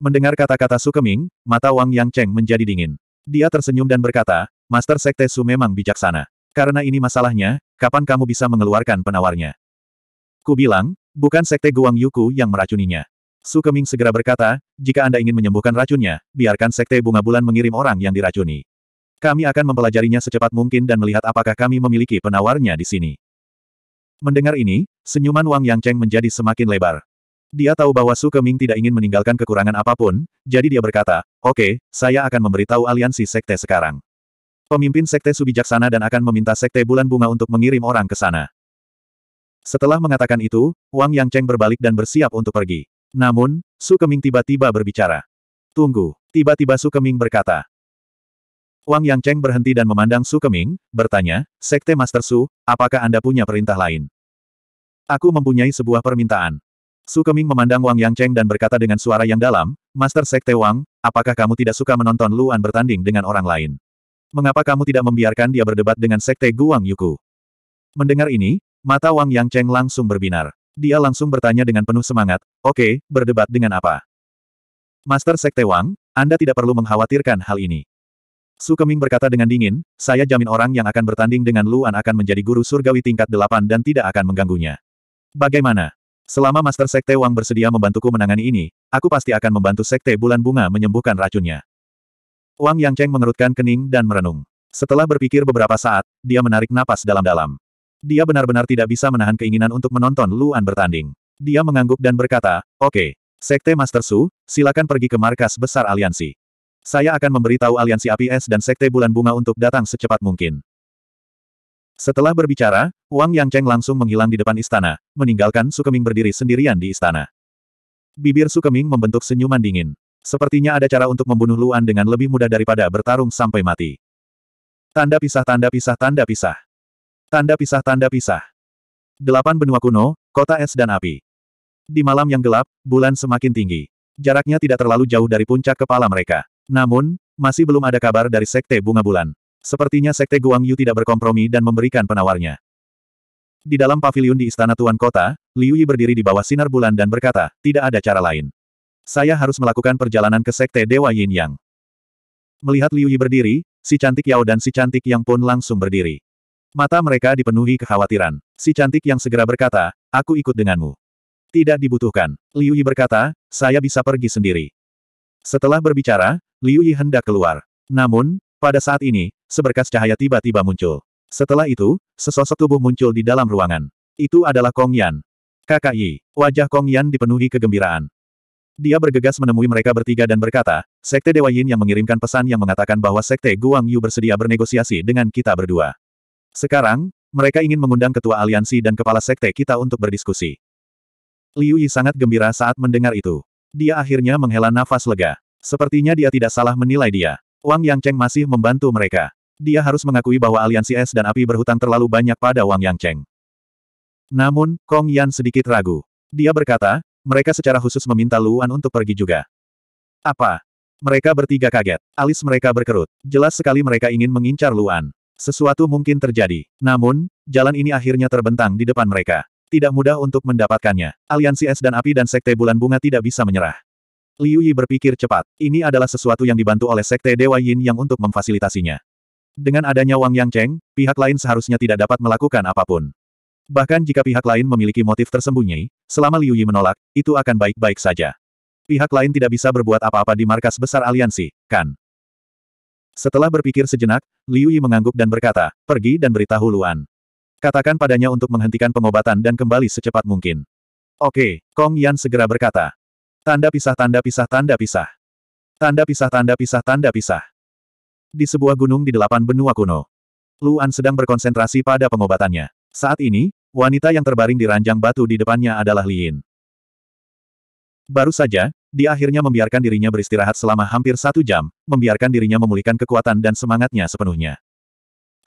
Speaker 1: Mendengar kata-kata Su Keming, mata Wang Yang Cheng menjadi dingin. Dia tersenyum dan berkata, Master Sekte Su memang bijaksana. Karena ini masalahnya, kapan kamu bisa mengeluarkan penawarnya? Ku bilang, bukan Sekte Guang Yuku yang meracuninya. Su Keming segera berkata, jika Anda ingin menyembuhkan racunnya, biarkan Sekte Bunga Bulan mengirim orang yang diracuni. Kami akan mempelajarinya secepat mungkin dan melihat apakah kami memiliki penawarnya di sini. Mendengar ini, senyuman Wang Yang Cheng menjadi semakin lebar. Dia tahu bahwa Su Keming tidak ingin meninggalkan kekurangan apapun, jadi dia berkata, oke, okay, saya akan memberitahu aliansi Sekte sekarang. Pemimpin Sekte Subijaksana dan akan meminta Sekte Bulan Bunga untuk mengirim orang ke sana. Setelah mengatakan itu, Wang Yang Cheng berbalik dan bersiap untuk pergi. Namun, Su Keming tiba-tiba berbicara. Tunggu, tiba-tiba Su Keming berkata. Wang Yang Cheng berhenti dan memandang Su Keming, bertanya, Sekte Master Su, apakah Anda punya perintah lain? Aku mempunyai sebuah permintaan. Su Keming memandang Wang Yang Cheng dan berkata dengan suara yang dalam, Master Sekte Wang, apakah kamu tidak suka menonton Luan bertanding dengan orang lain? Mengapa kamu tidak membiarkan dia berdebat dengan Sekte Guang Yuku? Mendengar ini, mata Wang Yang Cheng langsung berbinar. Dia langsung bertanya dengan penuh semangat, oke, okay, berdebat dengan apa? Master Sekte Wang, Anda tidak perlu mengkhawatirkan hal ini. Su Keming berkata dengan dingin, saya jamin orang yang akan bertanding dengan Luan akan menjadi guru surgawi tingkat delapan dan tidak akan mengganggunya. Bagaimana? Selama Master Sekte Wang bersedia membantuku menangani ini, aku pasti akan membantu Sekte Bulan Bunga menyembuhkan racunnya. Wang Yang Cheng mengerutkan kening dan merenung. Setelah berpikir beberapa saat, dia menarik napas dalam-dalam. Dia benar-benar tidak bisa menahan keinginan untuk menonton Luan bertanding. Dia mengangguk dan berkata, Oke, okay, Sekte Master Su, silakan pergi ke markas besar aliansi. Saya akan memberitahu aliansi api es dan Sekte Bulan Bunga untuk datang secepat mungkin. Setelah berbicara, Wang Yangcheng langsung menghilang di depan istana, meninggalkan Sukeming berdiri sendirian di istana. Bibir Sukeming membentuk senyuman dingin. Sepertinya ada cara untuk membunuh Luan dengan lebih mudah daripada bertarung sampai mati. Tanda pisah tanda pisah tanda pisah. Tanda pisah-tanda pisah. Delapan benua kuno, kota es dan api. Di malam yang gelap, bulan semakin tinggi. Jaraknya tidak terlalu jauh dari puncak kepala mereka. Namun, masih belum ada kabar dari Sekte Bunga Bulan. Sepertinya Sekte Guang Yu tidak berkompromi dan memberikan penawarnya. Di dalam paviliun di Istana Tuan Kota, Liu Yi berdiri di bawah sinar bulan dan berkata, tidak ada cara lain. Saya harus melakukan perjalanan ke Sekte Dewa Yin Yang. Melihat Liu Yi berdiri, si cantik Yao dan si cantik Yang pun langsung berdiri. Mata mereka dipenuhi kekhawatiran. Si cantik yang segera berkata, aku ikut denganmu. Tidak dibutuhkan. Liu Yi berkata, saya bisa pergi sendiri. Setelah berbicara, Liu Yi hendak keluar. Namun, pada saat ini, seberkas cahaya tiba-tiba muncul. Setelah itu, sesosok tubuh muncul di dalam ruangan. Itu adalah Kong Yan. Kakak Yi. Wajah Kong Yan dipenuhi kegembiraan. Dia bergegas menemui mereka bertiga dan berkata, Sekte Dewa Yin yang mengirimkan pesan yang mengatakan bahwa Sekte Guang Yu bersedia bernegosiasi dengan kita berdua. Sekarang, mereka ingin mengundang ketua aliansi dan kepala sekte kita untuk berdiskusi. Liu Yi sangat gembira saat mendengar itu. Dia akhirnya menghela nafas lega. Sepertinya dia tidak salah menilai dia. Wang Yangcheng masih membantu mereka. Dia harus mengakui bahwa aliansi es dan api berhutang terlalu banyak pada Wang Yangcheng. Namun, Kong Yan sedikit ragu. Dia berkata, mereka secara khusus meminta Luan untuk pergi juga. Apa? Mereka bertiga kaget. Alis mereka berkerut. Jelas sekali mereka ingin mengincar Luan. Sesuatu mungkin terjadi. Namun, jalan ini akhirnya terbentang di depan mereka. Tidak mudah untuk mendapatkannya. Aliansi Es dan Api dan Sekte Bulan Bunga tidak bisa menyerah. Liu Yi berpikir cepat. Ini adalah sesuatu yang dibantu oleh Sekte Dewa Yin yang untuk memfasilitasinya. Dengan adanya Wang Yang Cheng, pihak lain seharusnya tidak dapat melakukan apapun. Bahkan jika pihak lain memiliki motif tersembunyi, selama Liu Yi menolak, itu akan baik-baik saja. Pihak lain tidak bisa berbuat apa-apa di markas besar aliansi, kan? Setelah berpikir sejenak, Liu Yi mengangguk dan berkata, pergi dan beritahu Luan. Katakan padanya untuk menghentikan pengobatan dan kembali secepat mungkin. Oke, Kong Yan segera berkata. Tanda pisah tanda pisah tanda pisah. Tanda pisah tanda pisah tanda pisah. Di sebuah gunung di delapan benua kuno. Luan sedang berkonsentrasi pada pengobatannya. Saat ini, wanita yang terbaring di ranjang batu di depannya adalah Liin. Baru saja, dia akhirnya membiarkan dirinya beristirahat selama hampir satu jam, membiarkan dirinya memulihkan kekuatan dan semangatnya sepenuhnya.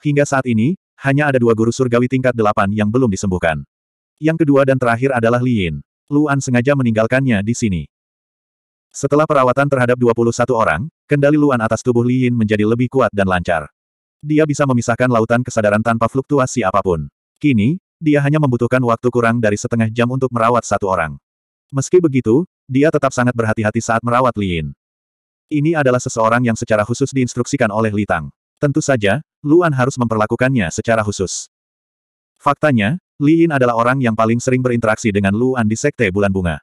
Speaker 1: Hingga saat ini, hanya ada dua guru surgawi tingkat delapan yang belum disembuhkan. Yang kedua dan terakhir adalah Li Yin. Luan sengaja meninggalkannya di sini. Setelah perawatan terhadap 21 orang, kendali Luan atas tubuh Li Yin menjadi lebih kuat dan lancar. Dia bisa memisahkan lautan kesadaran tanpa fluktuasi apapun. Kini, dia hanya membutuhkan waktu kurang dari setengah jam untuk merawat satu orang. Meski begitu, dia tetap sangat berhati-hati saat merawat Liin. Ini adalah seseorang yang secara khusus diinstruksikan oleh Li Tang. Tentu saja, Luan harus memperlakukannya secara khusus. Faktanya, Liin adalah orang yang paling sering berinteraksi dengan Luan di Sekte Bulan Bunga.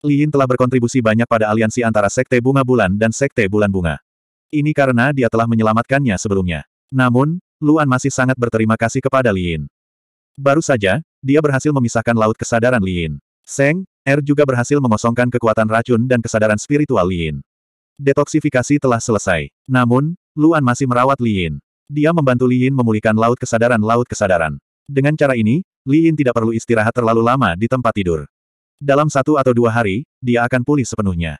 Speaker 1: Liin telah berkontribusi banyak pada aliansi antara Sekte Bunga Bulan dan Sekte Bulan Bunga. Ini karena dia telah menyelamatkannya sebelumnya. Namun, Luan masih sangat berterima kasih kepada Liin. Baru saja, dia berhasil memisahkan laut kesadaran Liin. Seng, Er juga berhasil mengosongkan kekuatan racun dan kesadaran spiritual Liin. Detoksifikasi telah selesai. Namun, Luan masih merawat Liin. Dia membantu Liin memulihkan laut kesadaran laut kesadaran. Dengan cara ini, Liin tidak perlu istirahat terlalu lama di tempat tidur. Dalam satu atau dua hari, dia akan pulih sepenuhnya.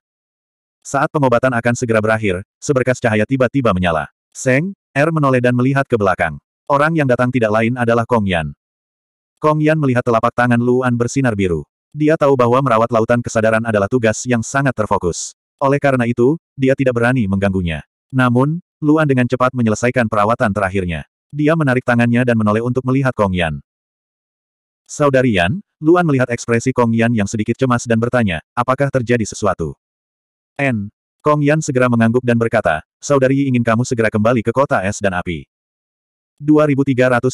Speaker 1: Saat pengobatan akan segera berakhir, seberkas cahaya tiba-tiba menyala. Seng, Er menoleh dan melihat ke belakang. Orang yang datang tidak lain adalah Kong Yan. Kong Yan melihat telapak tangan Luan bersinar biru. Dia tahu bahwa merawat lautan kesadaran adalah tugas yang sangat terfokus. Oleh karena itu, dia tidak berani mengganggunya. Namun, Luan dengan cepat menyelesaikan perawatan terakhirnya. Dia menarik tangannya dan menoleh untuk melihat Kong Yan. Saudari Yan, Luan melihat ekspresi Kong Yan yang sedikit cemas dan bertanya, apakah terjadi sesuatu? N. Kong Yan segera mengangguk dan berkata, Saudari ingin kamu segera kembali ke kota es dan api. 2395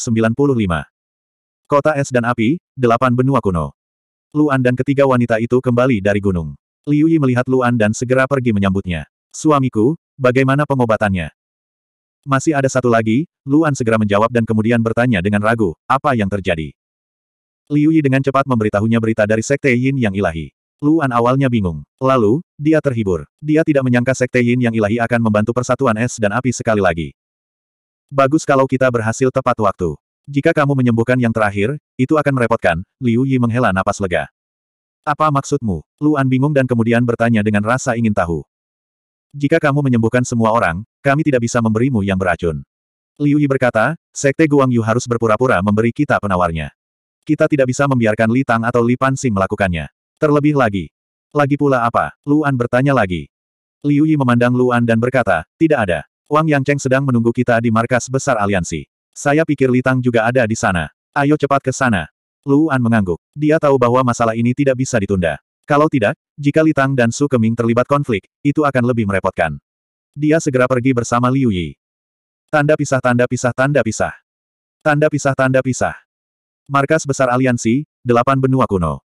Speaker 1: Kota es dan api, delapan benua kuno. Luan dan ketiga wanita itu kembali dari gunung. Liu Yi melihat Luan dan segera pergi menyambutnya. Suamiku, bagaimana pengobatannya? Masih ada satu lagi, Luan segera menjawab dan kemudian bertanya dengan ragu, apa yang terjadi? Liu Yi dengan cepat memberitahunya berita dari Sekte Yin yang ilahi. Luan awalnya bingung. Lalu, dia terhibur. Dia tidak menyangka Sekte Yin yang ilahi akan membantu persatuan es dan api sekali lagi. Bagus kalau kita berhasil tepat waktu. Jika kamu menyembuhkan yang terakhir, itu akan merepotkan, Liu Yi menghela napas lega. Apa maksudmu? Luan bingung dan kemudian bertanya dengan rasa ingin tahu. Jika kamu menyembuhkan semua orang, kami tidak bisa memberimu yang beracun. Liu Yi berkata, Sekte Guangyu harus berpura-pura memberi kita penawarnya. Kita tidak bisa membiarkan Li Tang atau Li Xing melakukannya. Terlebih lagi. Lagi pula apa? Luan bertanya lagi. Liu Yi memandang Luan dan berkata, tidak ada. Wang Yang Cheng sedang menunggu kita di markas besar aliansi. Saya pikir Litang juga ada di sana. Ayo cepat ke sana. Luan mengangguk. Dia tahu bahwa masalah ini tidak bisa ditunda. Kalau tidak, jika Litang dan Su Keming terlibat konflik, itu akan lebih merepotkan. Dia segera pergi bersama Liu Yi. Tanda pisah tanda pisah tanda pisah. Tanda pisah tanda pisah. Markas besar aliansi, delapan benua kuno.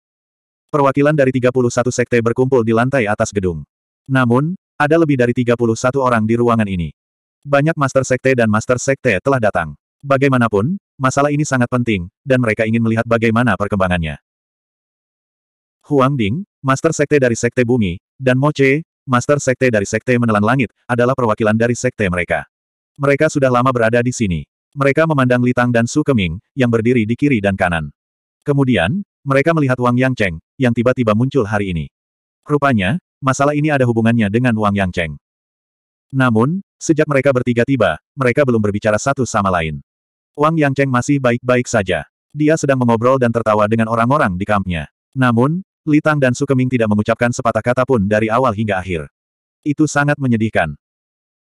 Speaker 1: Perwakilan dari 31 sekte berkumpul di lantai atas gedung. Namun, ada lebih dari 31 orang di ruangan ini. Banyak master sekte dan master sekte telah datang. Bagaimanapun, masalah ini sangat penting, dan mereka ingin melihat bagaimana perkembangannya. Huang Ding, Master Sekte dari Sekte Bumi, dan Mo Che, Master Sekte dari Sekte Menelan Langit, adalah perwakilan dari Sekte mereka. Mereka sudah lama berada di sini. Mereka memandang Litang dan Su Keming, yang berdiri di kiri dan kanan. Kemudian, mereka melihat Wang Yang Cheng, yang tiba-tiba muncul hari ini. Rupanya, masalah ini ada hubungannya dengan Wang Yang Cheng. Namun, sejak mereka bertiga tiba, mereka belum berbicara satu sama lain. Wang Yangcheng masih baik-baik saja. Dia sedang mengobrol dan tertawa dengan orang-orang di kampnya. Namun, Li Tang dan Su Keming tidak mengucapkan sepatah kata pun dari awal hingga akhir. Itu sangat menyedihkan.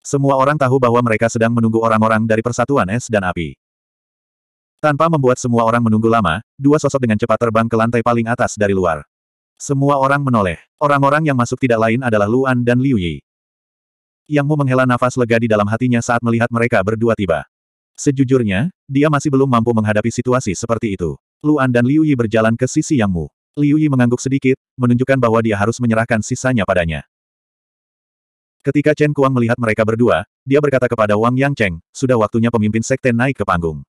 Speaker 1: Semua orang tahu bahwa mereka sedang menunggu orang-orang dari Persatuan Es dan Api. Tanpa membuat semua orang menunggu lama, dua sosok dengan cepat terbang ke lantai paling atas dari luar. Semua orang menoleh. Orang-orang yang masuk tidak lain adalah Luan dan Liu Yi. Yang Mu menghela nafas lega di dalam hatinya saat melihat mereka berdua tiba. Sejujurnya, dia masih belum mampu menghadapi situasi seperti itu. Luan dan Liu Yi berjalan ke sisi Yang Mu. Liu Yi mengangguk sedikit, menunjukkan bahwa dia harus menyerahkan sisanya padanya. Ketika Chen Kuang melihat mereka berdua, dia berkata kepada Wang Yang Cheng, sudah waktunya pemimpin sekte naik ke panggung.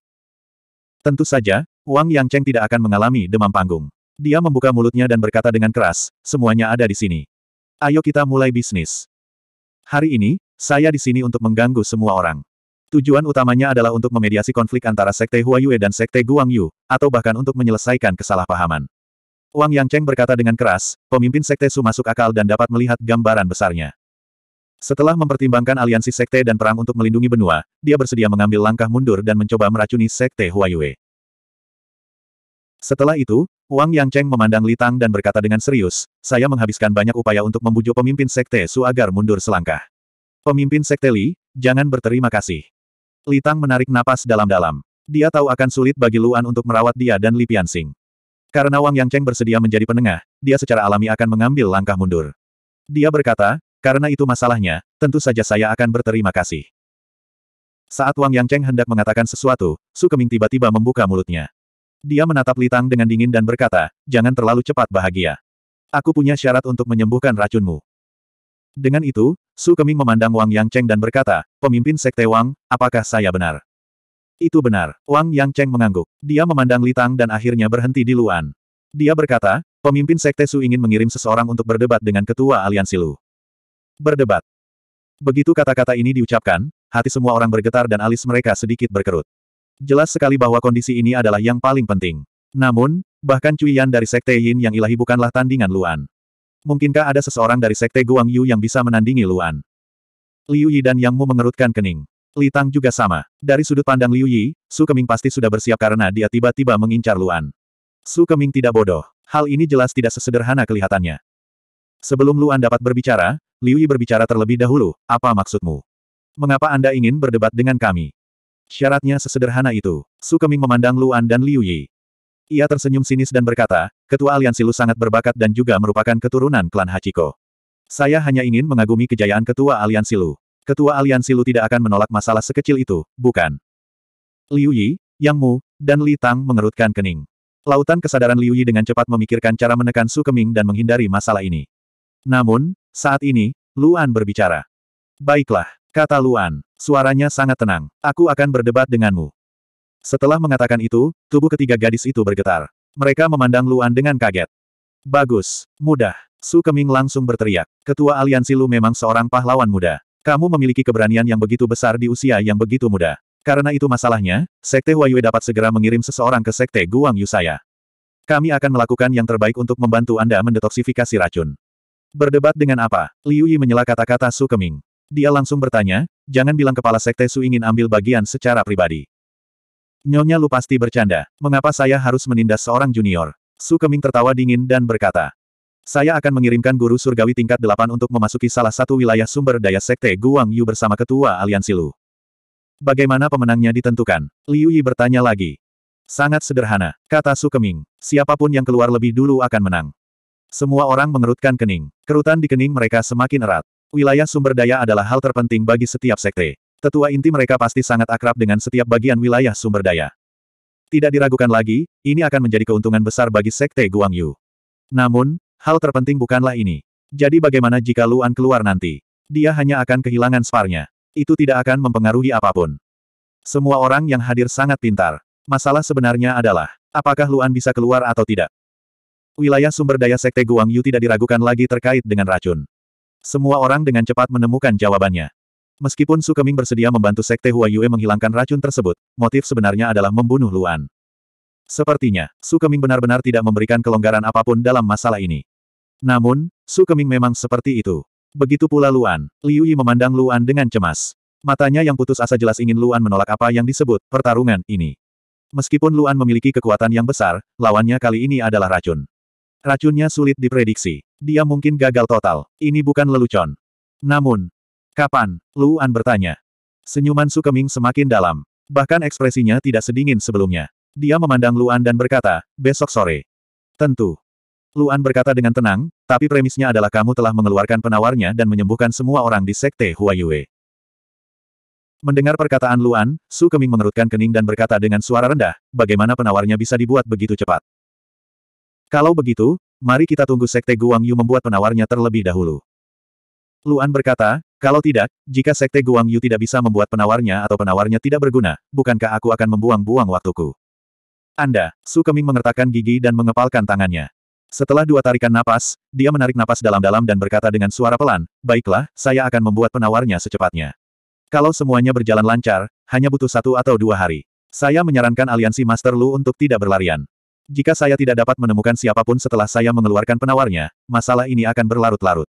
Speaker 1: Tentu saja, Wang Yang Cheng tidak akan mengalami demam panggung. Dia membuka mulutnya dan berkata dengan keras, semuanya ada di sini. Ayo kita mulai bisnis. Hari ini, saya di sini untuk mengganggu semua orang. Tujuan utamanya adalah untuk memediasi konflik antara Sekte Huayue dan Sekte Guangyu, atau bahkan untuk menyelesaikan kesalahpahaman. Wang Yangcheng berkata dengan keras, pemimpin Sekte Su masuk akal dan dapat melihat gambaran besarnya. Setelah mempertimbangkan aliansi Sekte dan perang untuk melindungi benua, dia bersedia mengambil langkah mundur dan mencoba meracuni Sekte Huayue. Setelah itu, Wang Yangcheng memandang Litang dan berkata dengan serius, saya menghabiskan banyak upaya untuk membujuk pemimpin Sekte Su agar mundur selangkah. Pemimpin Sekte Li, jangan berterima kasih. Litang menarik napas dalam-dalam. Dia tahu akan sulit bagi Luan untuk merawat dia dan Li Piansing. Karena Wang Yangcheng bersedia menjadi penengah, dia secara alami akan mengambil langkah mundur. Dia berkata, karena itu masalahnya, tentu saja saya akan berterima kasih. Saat Wang Yangcheng hendak mengatakan sesuatu, Su Keming tiba-tiba membuka mulutnya. Dia menatap Litang dengan dingin dan berkata, jangan terlalu cepat bahagia. Aku punya syarat untuk menyembuhkan racunmu. Dengan itu, Su Keming memandang Wang Yang Cheng dan berkata, pemimpin Sekte Wang, apakah saya benar? Itu benar. Wang Yang Cheng mengangguk. Dia memandang Litang dan akhirnya berhenti di Luan. Dia berkata, pemimpin Sekte Su ingin mengirim seseorang untuk berdebat dengan ketua aliansi Lu. Berdebat. Begitu kata-kata ini diucapkan, hati semua orang bergetar dan alis mereka sedikit berkerut. Jelas sekali bahwa kondisi ini adalah yang paling penting. Namun, bahkan Cui Yan dari Sekte Yin yang ilahi bukanlah tandingan Luan. Mungkinkah ada seseorang dari sekte Guang Yu yang bisa menandingi Luan? Liu Yi dan Yang Mu mengerutkan kening. Li Tang juga sama. Dari sudut pandang Liu Yi, Su Keming pasti sudah bersiap karena dia tiba-tiba mengincar Luan. Su Keming tidak bodoh. Hal ini jelas tidak sesederhana kelihatannya. Sebelum Luan dapat berbicara, Liu Yi berbicara terlebih dahulu, apa maksudmu? Mengapa Anda ingin berdebat dengan kami? Syaratnya sesederhana itu. Su Keming memandang Luan dan Liu Yi. Ia tersenyum sinis dan berkata, Ketua Aliansi Lu sangat berbakat dan juga merupakan keturunan klan Hachiko. Saya hanya ingin mengagumi kejayaan Ketua Aliansi Lu. Ketua Aliansi Lu tidak akan menolak masalah sekecil itu, bukan? Liu Yi, Yang Mu, dan Li Tang mengerutkan kening. Lautan kesadaran Liu Yi dengan cepat memikirkan cara menekan Su Keming dan menghindari masalah ini. Namun, saat ini, Luan berbicara. Baiklah, kata Luan. Suaranya sangat tenang. Aku akan berdebat denganmu. Setelah mengatakan itu, tubuh ketiga gadis itu bergetar. Mereka memandang Luan dengan kaget. Bagus, mudah. Su Keming langsung berteriak. Ketua aliansi Lu memang seorang pahlawan muda. Kamu memiliki keberanian yang begitu besar di usia yang begitu muda. Karena itu masalahnya, Sekte Huayue dapat segera mengirim seseorang ke Sekte Guang Yusaya. Kami akan melakukan yang terbaik untuk membantu Anda mendetoksifikasi racun. Berdebat dengan apa? Liu Yi menyela kata-kata Su Keming. Dia langsung bertanya, jangan bilang kepala Sekte Su ingin ambil bagian secara pribadi. Nyonya Lu pasti bercanda. Mengapa saya harus menindas seorang junior? Su Keming tertawa dingin dan berkata. Saya akan mengirimkan guru surgawi tingkat delapan untuk memasuki salah satu wilayah sumber daya sekte Guang Yu bersama ketua aliansi Lu. Bagaimana pemenangnya ditentukan? Liu Yi bertanya lagi. Sangat sederhana, kata Su Keming. Siapapun yang keluar lebih dulu akan menang. Semua orang mengerutkan kening. Kerutan di kening mereka semakin erat. Wilayah sumber daya adalah hal terpenting bagi setiap sekte. Tetua inti mereka pasti sangat akrab dengan setiap bagian wilayah sumber daya. Tidak diragukan lagi, ini akan menjadi keuntungan besar bagi Sekte Guangyu. Namun, hal terpenting bukanlah ini. Jadi bagaimana jika Luan keluar nanti? Dia hanya akan kehilangan sparnya. Itu tidak akan mempengaruhi apapun. Semua orang yang hadir sangat pintar. Masalah sebenarnya adalah, apakah Luan bisa keluar atau tidak? Wilayah sumber daya Sekte Guangyu tidak diragukan lagi terkait dengan racun. Semua orang dengan cepat menemukan jawabannya. Meskipun Su Keming bersedia membantu Sekte Hua Yue menghilangkan racun tersebut, motif sebenarnya adalah membunuh Luan. Sepertinya, Su Keming benar-benar tidak memberikan kelonggaran apapun dalam masalah ini. Namun, Su Keming memang seperti itu. Begitu pula Luan. Liu Yi memandang Luan dengan cemas. Matanya yang putus asa jelas ingin Luan menolak apa yang disebut pertarungan ini. Meskipun Luan memiliki kekuatan yang besar, lawannya kali ini adalah racun. Racunnya sulit diprediksi. Dia mungkin gagal total. Ini bukan lelucon. Namun, Kapan? Luan bertanya. Senyuman Su Keming semakin dalam. Bahkan ekspresinya tidak sedingin sebelumnya. Dia memandang Luan dan berkata, besok sore. Tentu. Luan berkata dengan tenang, tapi premisnya adalah kamu telah mengeluarkan penawarnya dan menyembuhkan semua orang di Sekte Huayue. Mendengar perkataan Luan, Su Keming mengerutkan kening dan berkata dengan suara rendah, bagaimana penawarnya bisa dibuat begitu cepat. Kalau begitu, mari kita tunggu Sekte Guangyu membuat penawarnya terlebih dahulu. Luan berkata, kalau tidak, jika Sekte Guang Yu tidak bisa membuat penawarnya atau penawarnya tidak berguna, bukankah aku akan membuang-buang waktuku? Anda, Su Keming mengertakkan gigi dan mengepalkan tangannya. Setelah dua tarikan napas, dia menarik napas dalam-dalam dan berkata dengan suara pelan, Baiklah, saya akan membuat penawarnya secepatnya. Kalau semuanya berjalan lancar, hanya butuh satu atau dua hari. Saya menyarankan aliansi Master Lu untuk tidak berlarian. Jika saya tidak dapat menemukan siapapun setelah saya mengeluarkan penawarnya, masalah ini akan berlarut-larut.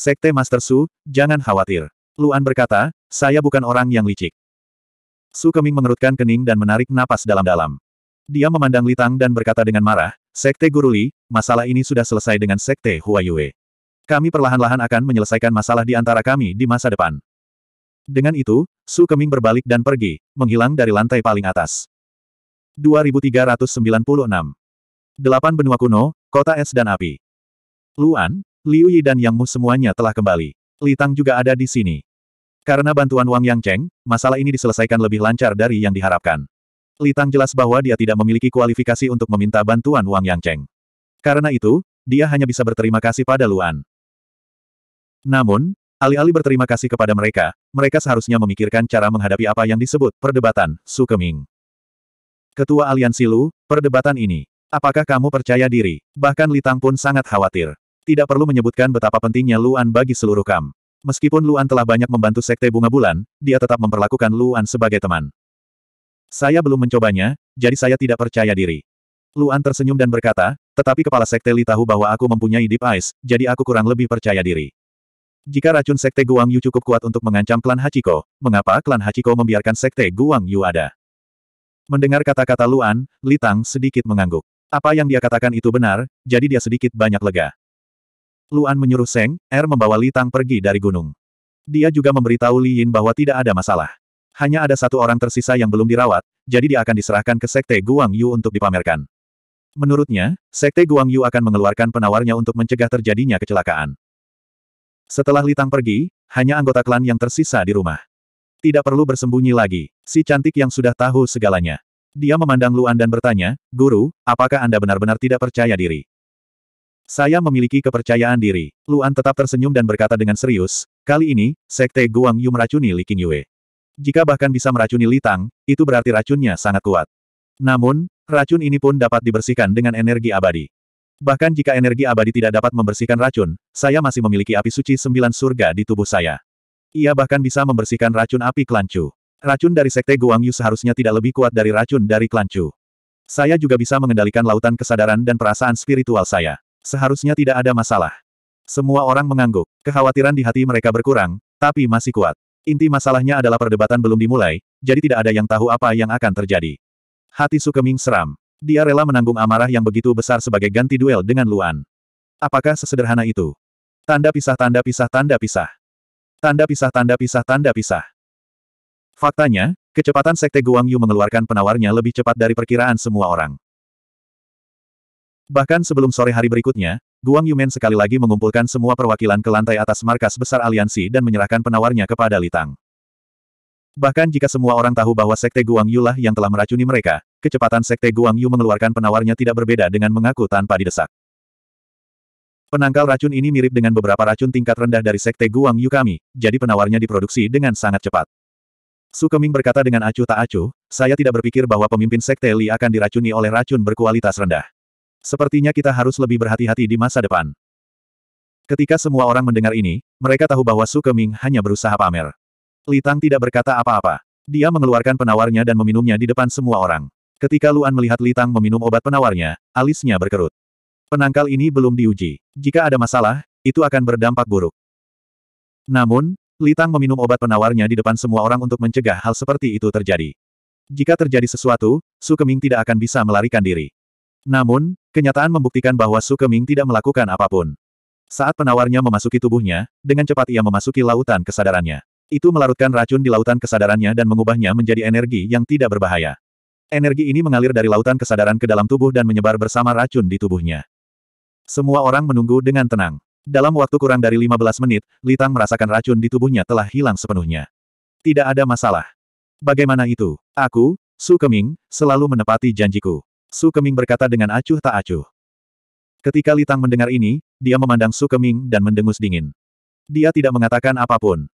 Speaker 1: Sekte Master Su, jangan khawatir. Luan berkata, saya bukan orang yang licik. Su Keming mengerutkan kening dan menarik napas dalam-dalam. Dia memandang Litang dan berkata dengan marah, Sekte Guru Li, masalah ini sudah selesai dengan Sekte Huayue. Kami perlahan-lahan akan menyelesaikan masalah di antara kami di masa depan. Dengan itu, Su Keming berbalik dan pergi, menghilang dari lantai paling atas. 2396. Delapan benua kuno, kota es dan api. Luan, Liu Yi dan Yang Mu semuanya telah kembali. Li Tang juga ada di sini. Karena bantuan Wang Yang Cheng, masalah ini diselesaikan lebih lancar dari yang diharapkan. Li Tang jelas bahwa dia tidak memiliki kualifikasi untuk meminta bantuan Wang Yang Cheng. Karena itu, dia hanya bisa berterima kasih pada Luan. Namun, alih-alih berterima kasih kepada mereka, mereka seharusnya memikirkan cara menghadapi apa yang disebut perdebatan Su Keming, Ketua Aliansi Lu, perdebatan ini. Apakah kamu percaya diri? Bahkan Li Tang pun sangat khawatir. Tidak perlu menyebutkan betapa pentingnya Luan bagi seluruh Kam. Meskipun Luan telah banyak membantu Sekte Bunga Bulan, dia tetap memperlakukan Luan sebagai teman. Saya belum mencobanya, jadi saya tidak percaya diri. Luan tersenyum dan berkata, tetapi kepala Sekte Li tahu bahwa aku mempunyai Deep Eyes, jadi aku kurang lebih percaya diri. Jika racun Sekte Guang Yu cukup kuat untuk mengancam klan Hachiko, mengapa klan Hachiko membiarkan Sekte Guang Yu ada? Mendengar kata-kata Luan, Li Tang sedikit mengangguk. Apa yang dia katakan itu benar, jadi dia sedikit banyak lega. Luan menyuruh Seng, Er membawa Li Tang pergi dari gunung. Dia juga memberitahu Li Yin bahwa tidak ada masalah. Hanya ada satu orang tersisa yang belum dirawat, jadi dia akan diserahkan ke Sekte Guang Yu untuk dipamerkan. Menurutnya, Sekte Guang Yu akan mengeluarkan penawarnya untuk mencegah terjadinya kecelakaan. Setelah Li Tang pergi, hanya anggota klan yang tersisa di rumah. Tidak perlu bersembunyi lagi, si cantik yang sudah tahu segalanya. Dia memandang Luan dan bertanya, Guru, apakah Anda benar-benar tidak percaya diri? Saya memiliki kepercayaan diri. Luan tetap tersenyum dan berkata dengan serius, kali ini, Sekte Guang Yu meracuni Li Qingyue. Jika bahkan bisa meracuni Li Tang, itu berarti racunnya sangat kuat. Namun, racun ini pun dapat dibersihkan dengan energi abadi. Bahkan jika energi abadi tidak dapat membersihkan racun, saya masih memiliki api suci sembilan surga di tubuh saya. Ia bahkan bisa membersihkan racun api kelancu. Racun dari Sekte Guang Yu seharusnya tidak lebih kuat dari racun dari kelancu. Saya juga bisa mengendalikan lautan kesadaran dan perasaan spiritual saya. Seharusnya tidak ada masalah. Semua orang mengangguk. Kekhawatiran di hati mereka berkurang, tapi masih kuat. Inti masalahnya adalah perdebatan belum dimulai, jadi tidak ada yang tahu apa yang akan terjadi. Hati Sukeming seram. Dia rela menanggung amarah yang begitu besar sebagai ganti duel dengan Luan. Apakah sesederhana itu? Tanda pisah tanda pisah tanda pisah. Tanda pisah tanda pisah tanda pisah. Faktanya, kecepatan Sekte Guangyu mengeluarkan penawarnya lebih cepat dari perkiraan semua orang. Bahkan sebelum sore hari berikutnya, Guang Yumen sekali lagi mengumpulkan semua perwakilan ke lantai atas markas besar aliansi dan menyerahkan penawarnya kepada Litang. Bahkan jika semua orang tahu bahwa sekte Guang Yu lah yang telah meracuni mereka, kecepatan sekte Guang Yu mengeluarkan penawarnya tidak berbeda dengan mengaku tanpa didesak. Penangkal racun ini mirip dengan beberapa racun tingkat rendah dari sekte Guang Yu kami, jadi penawarnya diproduksi dengan sangat cepat. Su Keming berkata dengan acuh tak acuh, saya tidak berpikir bahwa pemimpin sekte Li akan diracuni oleh racun berkualitas rendah. Sepertinya kita harus lebih berhati-hati di masa depan. Ketika semua orang mendengar ini, mereka tahu bahwa Su Keming hanya berusaha pamer. Li Tang tidak berkata apa-apa. Dia mengeluarkan penawarnya dan meminumnya di depan semua orang. Ketika Luan melihat Li Tang meminum obat penawarnya, alisnya berkerut. Penangkal ini belum diuji. Jika ada masalah, itu akan berdampak buruk. Namun, Li Tang meminum obat penawarnya di depan semua orang untuk mencegah hal seperti itu terjadi. Jika terjadi sesuatu, Su Keming tidak akan bisa melarikan diri. Namun, kenyataan membuktikan bahwa Su Keming tidak melakukan apapun. Saat penawarnya memasuki tubuhnya, dengan cepat ia memasuki lautan kesadarannya. Itu melarutkan racun di lautan kesadarannya dan mengubahnya menjadi energi yang tidak berbahaya. Energi ini mengalir dari lautan kesadaran ke dalam tubuh dan menyebar bersama racun di tubuhnya. Semua orang menunggu dengan tenang. Dalam waktu kurang dari 15 menit, Litang merasakan racun di tubuhnya telah hilang sepenuhnya. Tidak ada masalah. Bagaimana itu? Aku, Su Keming, selalu menepati janjiku. Su Keming berkata dengan acuh tak acuh. Ketika Litang mendengar ini, dia memandang Su Keming dan mendengus dingin. Dia tidak mengatakan apapun.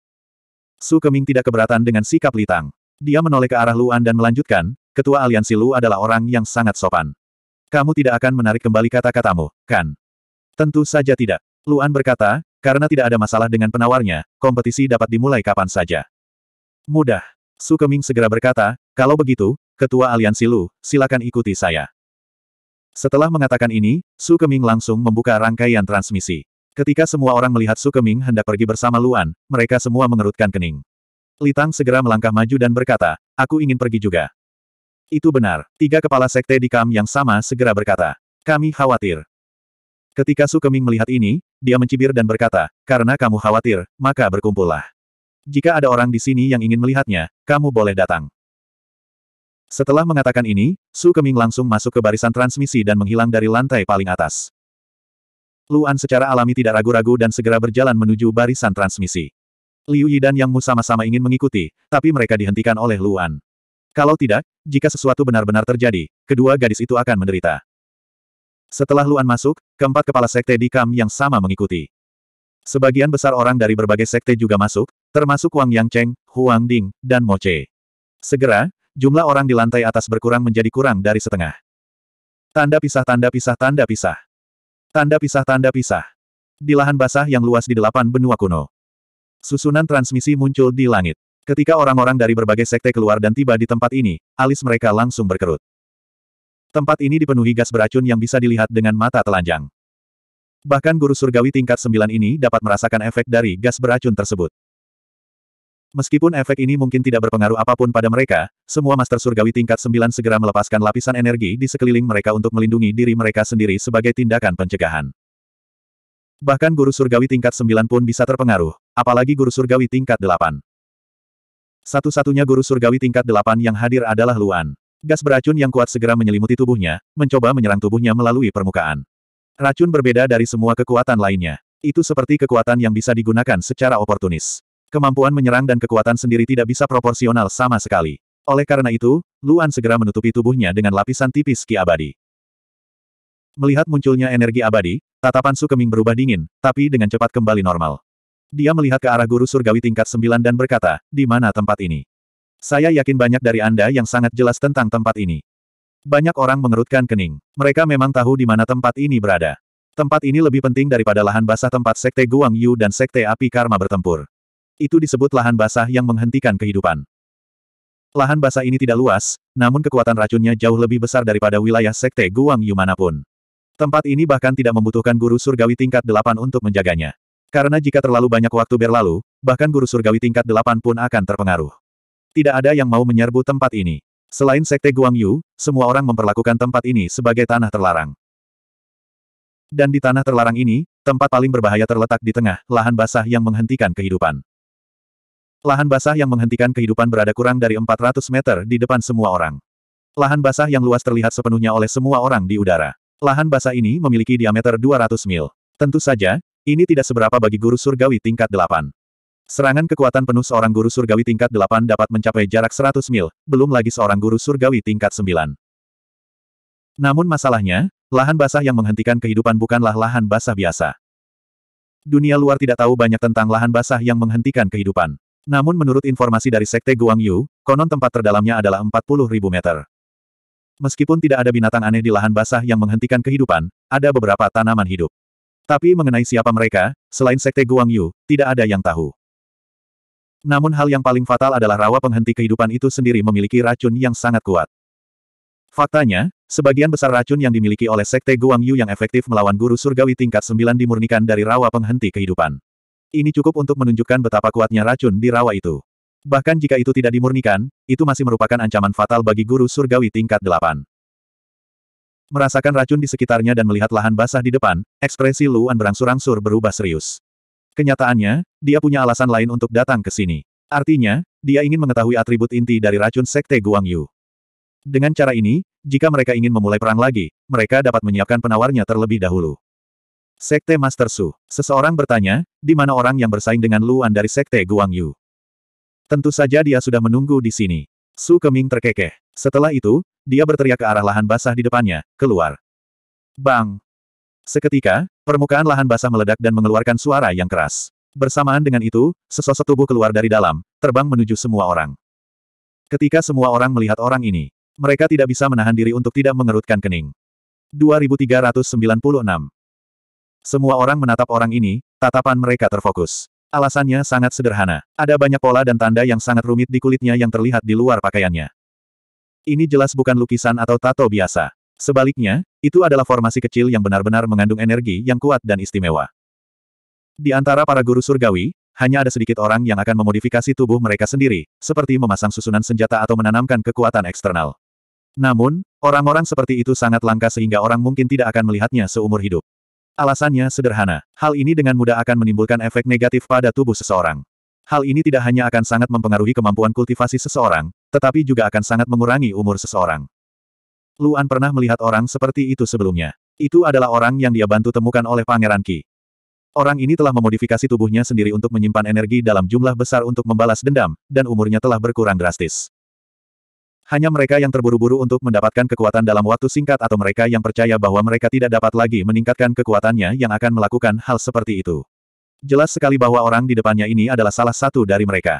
Speaker 1: Su Keming tidak keberatan dengan sikap Litang. Dia menoleh ke arah Luan dan melanjutkan, ketua aliansi Lu adalah orang yang sangat sopan. Kamu tidak akan menarik kembali kata-katamu, kan? Tentu saja tidak. Luan berkata, karena tidak ada masalah dengan penawarnya, kompetisi dapat dimulai kapan saja. Mudah. Su Keming segera berkata, kalau begitu, Ketua Aliansi Lu, silakan ikuti saya. Setelah mengatakan ini, Su Keming langsung membuka rangkaian transmisi. Ketika semua orang melihat Su Keming hendak pergi bersama Luan, mereka semua mengerutkan kening. Litang segera melangkah maju dan berkata, aku ingin pergi juga. Itu benar, tiga kepala sekte di kam yang sama segera berkata, kami khawatir. Ketika Su Keming melihat ini, dia mencibir dan berkata, karena kamu khawatir, maka berkumpullah. Jika ada orang di sini yang ingin melihatnya, kamu boleh datang. Setelah mengatakan ini, Su Keming langsung masuk ke barisan transmisi dan menghilang dari lantai paling atas. Luan secara alami tidak ragu-ragu dan segera berjalan menuju barisan transmisi. Liu Yi dan Yang Mu sama-sama ingin mengikuti, tapi mereka dihentikan oleh Luan. Kalau tidak, jika sesuatu benar-benar terjadi, kedua gadis itu akan menderita. Setelah Luan masuk, keempat kepala sekte di Kam yang sama mengikuti. Sebagian besar orang dari berbagai sekte juga masuk, termasuk Wang Yang Cheng, Huang Ding, dan Mo Che. Segera, jumlah orang di lantai atas berkurang menjadi kurang dari setengah. Tanda pisah tanda pisah tanda pisah. Tanda pisah tanda pisah. Di lahan basah yang luas di delapan benua kuno. Susunan transmisi muncul di langit. Ketika orang-orang dari berbagai sekte keluar dan tiba di tempat ini, alis mereka langsung berkerut. Tempat ini dipenuhi gas beracun yang bisa dilihat dengan mata telanjang. Bahkan guru surgawi tingkat 9 ini dapat merasakan efek dari gas beracun tersebut. Meskipun efek ini mungkin tidak berpengaruh apapun pada mereka, semua Master Surgawi tingkat 9 segera melepaskan lapisan energi di sekeliling mereka untuk melindungi diri mereka sendiri sebagai tindakan pencegahan. Bahkan Guru Surgawi tingkat 9 pun bisa terpengaruh, apalagi Guru Surgawi tingkat 8. Satu-satunya Guru Surgawi tingkat 8 yang hadir adalah Luan. Gas beracun yang kuat segera menyelimuti tubuhnya, mencoba menyerang tubuhnya melalui permukaan. Racun berbeda dari semua kekuatan lainnya. Itu seperti kekuatan yang bisa digunakan secara oportunis. Kemampuan menyerang dan kekuatan sendiri tidak bisa proporsional sama sekali. Oleh karena itu, Luan segera menutupi tubuhnya dengan lapisan tipis ki abadi. Melihat munculnya energi abadi, tatapan Su Keming berubah dingin, tapi dengan cepat kembali normal. Dia melihat ke arah guru surgawi tingkat 9 dan berkata, di mana tempat ini? Saya yakin banyak dari Anda yang sangat jelas tentang tempat ini. Banyak orang mengerutkan kening. Mereka memang tahu di mana tempat ini berada. Tempat ini lebih penting daripada lahan basah tempat Sekte Guang Yu dan Sekte Api Karma bertempur. Itu disebut lahan basah yang menghentikan kehidupan. Lahan basah ini tidak luas, namun kekuatan racunnya jauh lebih besar daripada wilayah sekte Guang Yu manapun. Tempat ini bahkan tidak membutuhkan guru surgawi tingkat delapan untuk menjaganya. Karena jika terlalu banyak waktu berlalu, bahkan guru surgawi tingkat delapan pun akan terpengaruh. Tidak ada yang mau menyerbu tempat ini. Selain sekte Guang Yu, semua orang memperlakukan tempat ini sebagai tanah terlarang. Dan di tanah terlarang ini, tempat paling berbahaya terletak di tengah, lahan basah yang menghentikan kehidupan. Lahan basah yang menghentikan kehidupan berada kurang dari 400 meter di depan semua orang. Lahan basah yang luas terlihat sepenuhnya oleh semua orang di udara. Lahan basah ini memiliki diameter 200 mil. Tentu saja, ini tidak seberapa bagi guru surgawi tingkat 8. Serangan kekuatan penuh seorang guru surgawi tingkat 8 dapat mencapai jarak 100 mil, belum lagi seorang guru surgawi tingkat 9. Namun masalahnya, lahan basah yang menghentikan kehidupan bukanlah lahan basah biasa. Dunia luar tidak tahu banyak tentang lahan basah yang menghentikan kehidupan. Namun menurut informasi dari Sekte Guangyu, konon tempat terdalamnya adalah 40 ribu meter. Meskipun tidak ada binatang aneh di lahan basah yang menghentikan kehidupan, ada beberapa tanaman hidup. Tapi mengenai siapa mereka, selain Sekte Guangyu, tidak ada yang tahu. Namun hal yang paling fatal adalah rawa penghenti kehidupan itu sendiri memiliki racun yang sangat kuat. Faktanya, sebagian besar racun yang dimiliki oleh Sekte Guangyu yang efektif melawan guru surgawi tingkat 9 dimurnikan dari rawa penghenti kehidupan. Ini cukup untuk menunjukkan betapa kuatnya racun di rawa itu. Bahkan jika itu tidak dimurnikan, itu masih merupakan ancaman fatal bagi guru surgawi tingkat delapan. Merasakan racun di sekitarnya dan melihat lahan basah di depan, ekspresi Luan berangsur-angsur berubah serius. Kenyataannya, dia punya alasan lain untuk datang ke sini. Artinya, dia ingin mengetahui atribut inti dari racun Sekte Guangyu. Dengan cara ini, jika mereka ingin memulai perang lagi, mereka dapat menyiapkan penawarnya terlebih dahulu. Sekte Master Su. Seseorang bertanya, di mana orang yang bersaing dengan Luan dari Sekte Guang Yu? Tentu saja dia sudah menunggu di sini. Su Keming terkekeh. Setelah itu, dia berteriak ke arah lahan basah di depannya, keluar. Bang! Seketika, permukaan lahan basah meledak dan mengeluarkan suara yang keras. Bersamaan dengan itu, sesosok tubuh keluar dari dalam, terbang menuju semua orang. Ketika semua orang melihat orang ini, mereka tidak bisa menahan diri untuk tidak mengerutkan kening. 2396 semua orang menatap orang ini, tatapan mereka terfokus. Alasannya sangat sederhana. Ada banyak pola dan tanda yang sangat rumit di kulitnya yang terlihat di luar pakaiannya. Ini jelas bukan lukisan atau tato biasa. Sebaliknya, itu adalah formasi kecil yang benar-benar mengandung energi yang kuat dan istimewa. Di antara para guru surgawi, hanya ada sedikit orang yang akan memodifikasi tubuh mereka sendiri, seperti memasang susunan senjata atau menanamkan kekuatan eksternal. Namun, orang-orang seperti itu sangat langka sehingga orang mungkin tidak akan melihatnya seumur hidup. Alasannya sederhana, hal ini dengan mudah akan menimbulkan efek negatif pada tubuh seseorang. Hal ini tidak hanya akan sangat mempengaruhi kemampuan kultivasi seseorang, tetapi juga akan sangat mengurangi umur seseorang. Luan pernah melihat orang seperti itu sebelumnya. Itu adalah orang yang dia bantu temukan oleh Pangeran Ki. Orang ini telah memodifikasi tubuhnya sendiri untuk menyimpan energi dalam jumlah besar untuk membalas dendam, dan umurnya telah berkurang drastis. Hanya mereka yang terburu-buru untuk mendapatkan kekuatan dalam waktu singkat atau mereka yang percaya bahwa mereka tidak dapat lagi meningkatkan kekuatannya yang akan melakukan hal seperti itu. Jelas sekali bahwa orang di depannya ini adalah salah satu dari mereka.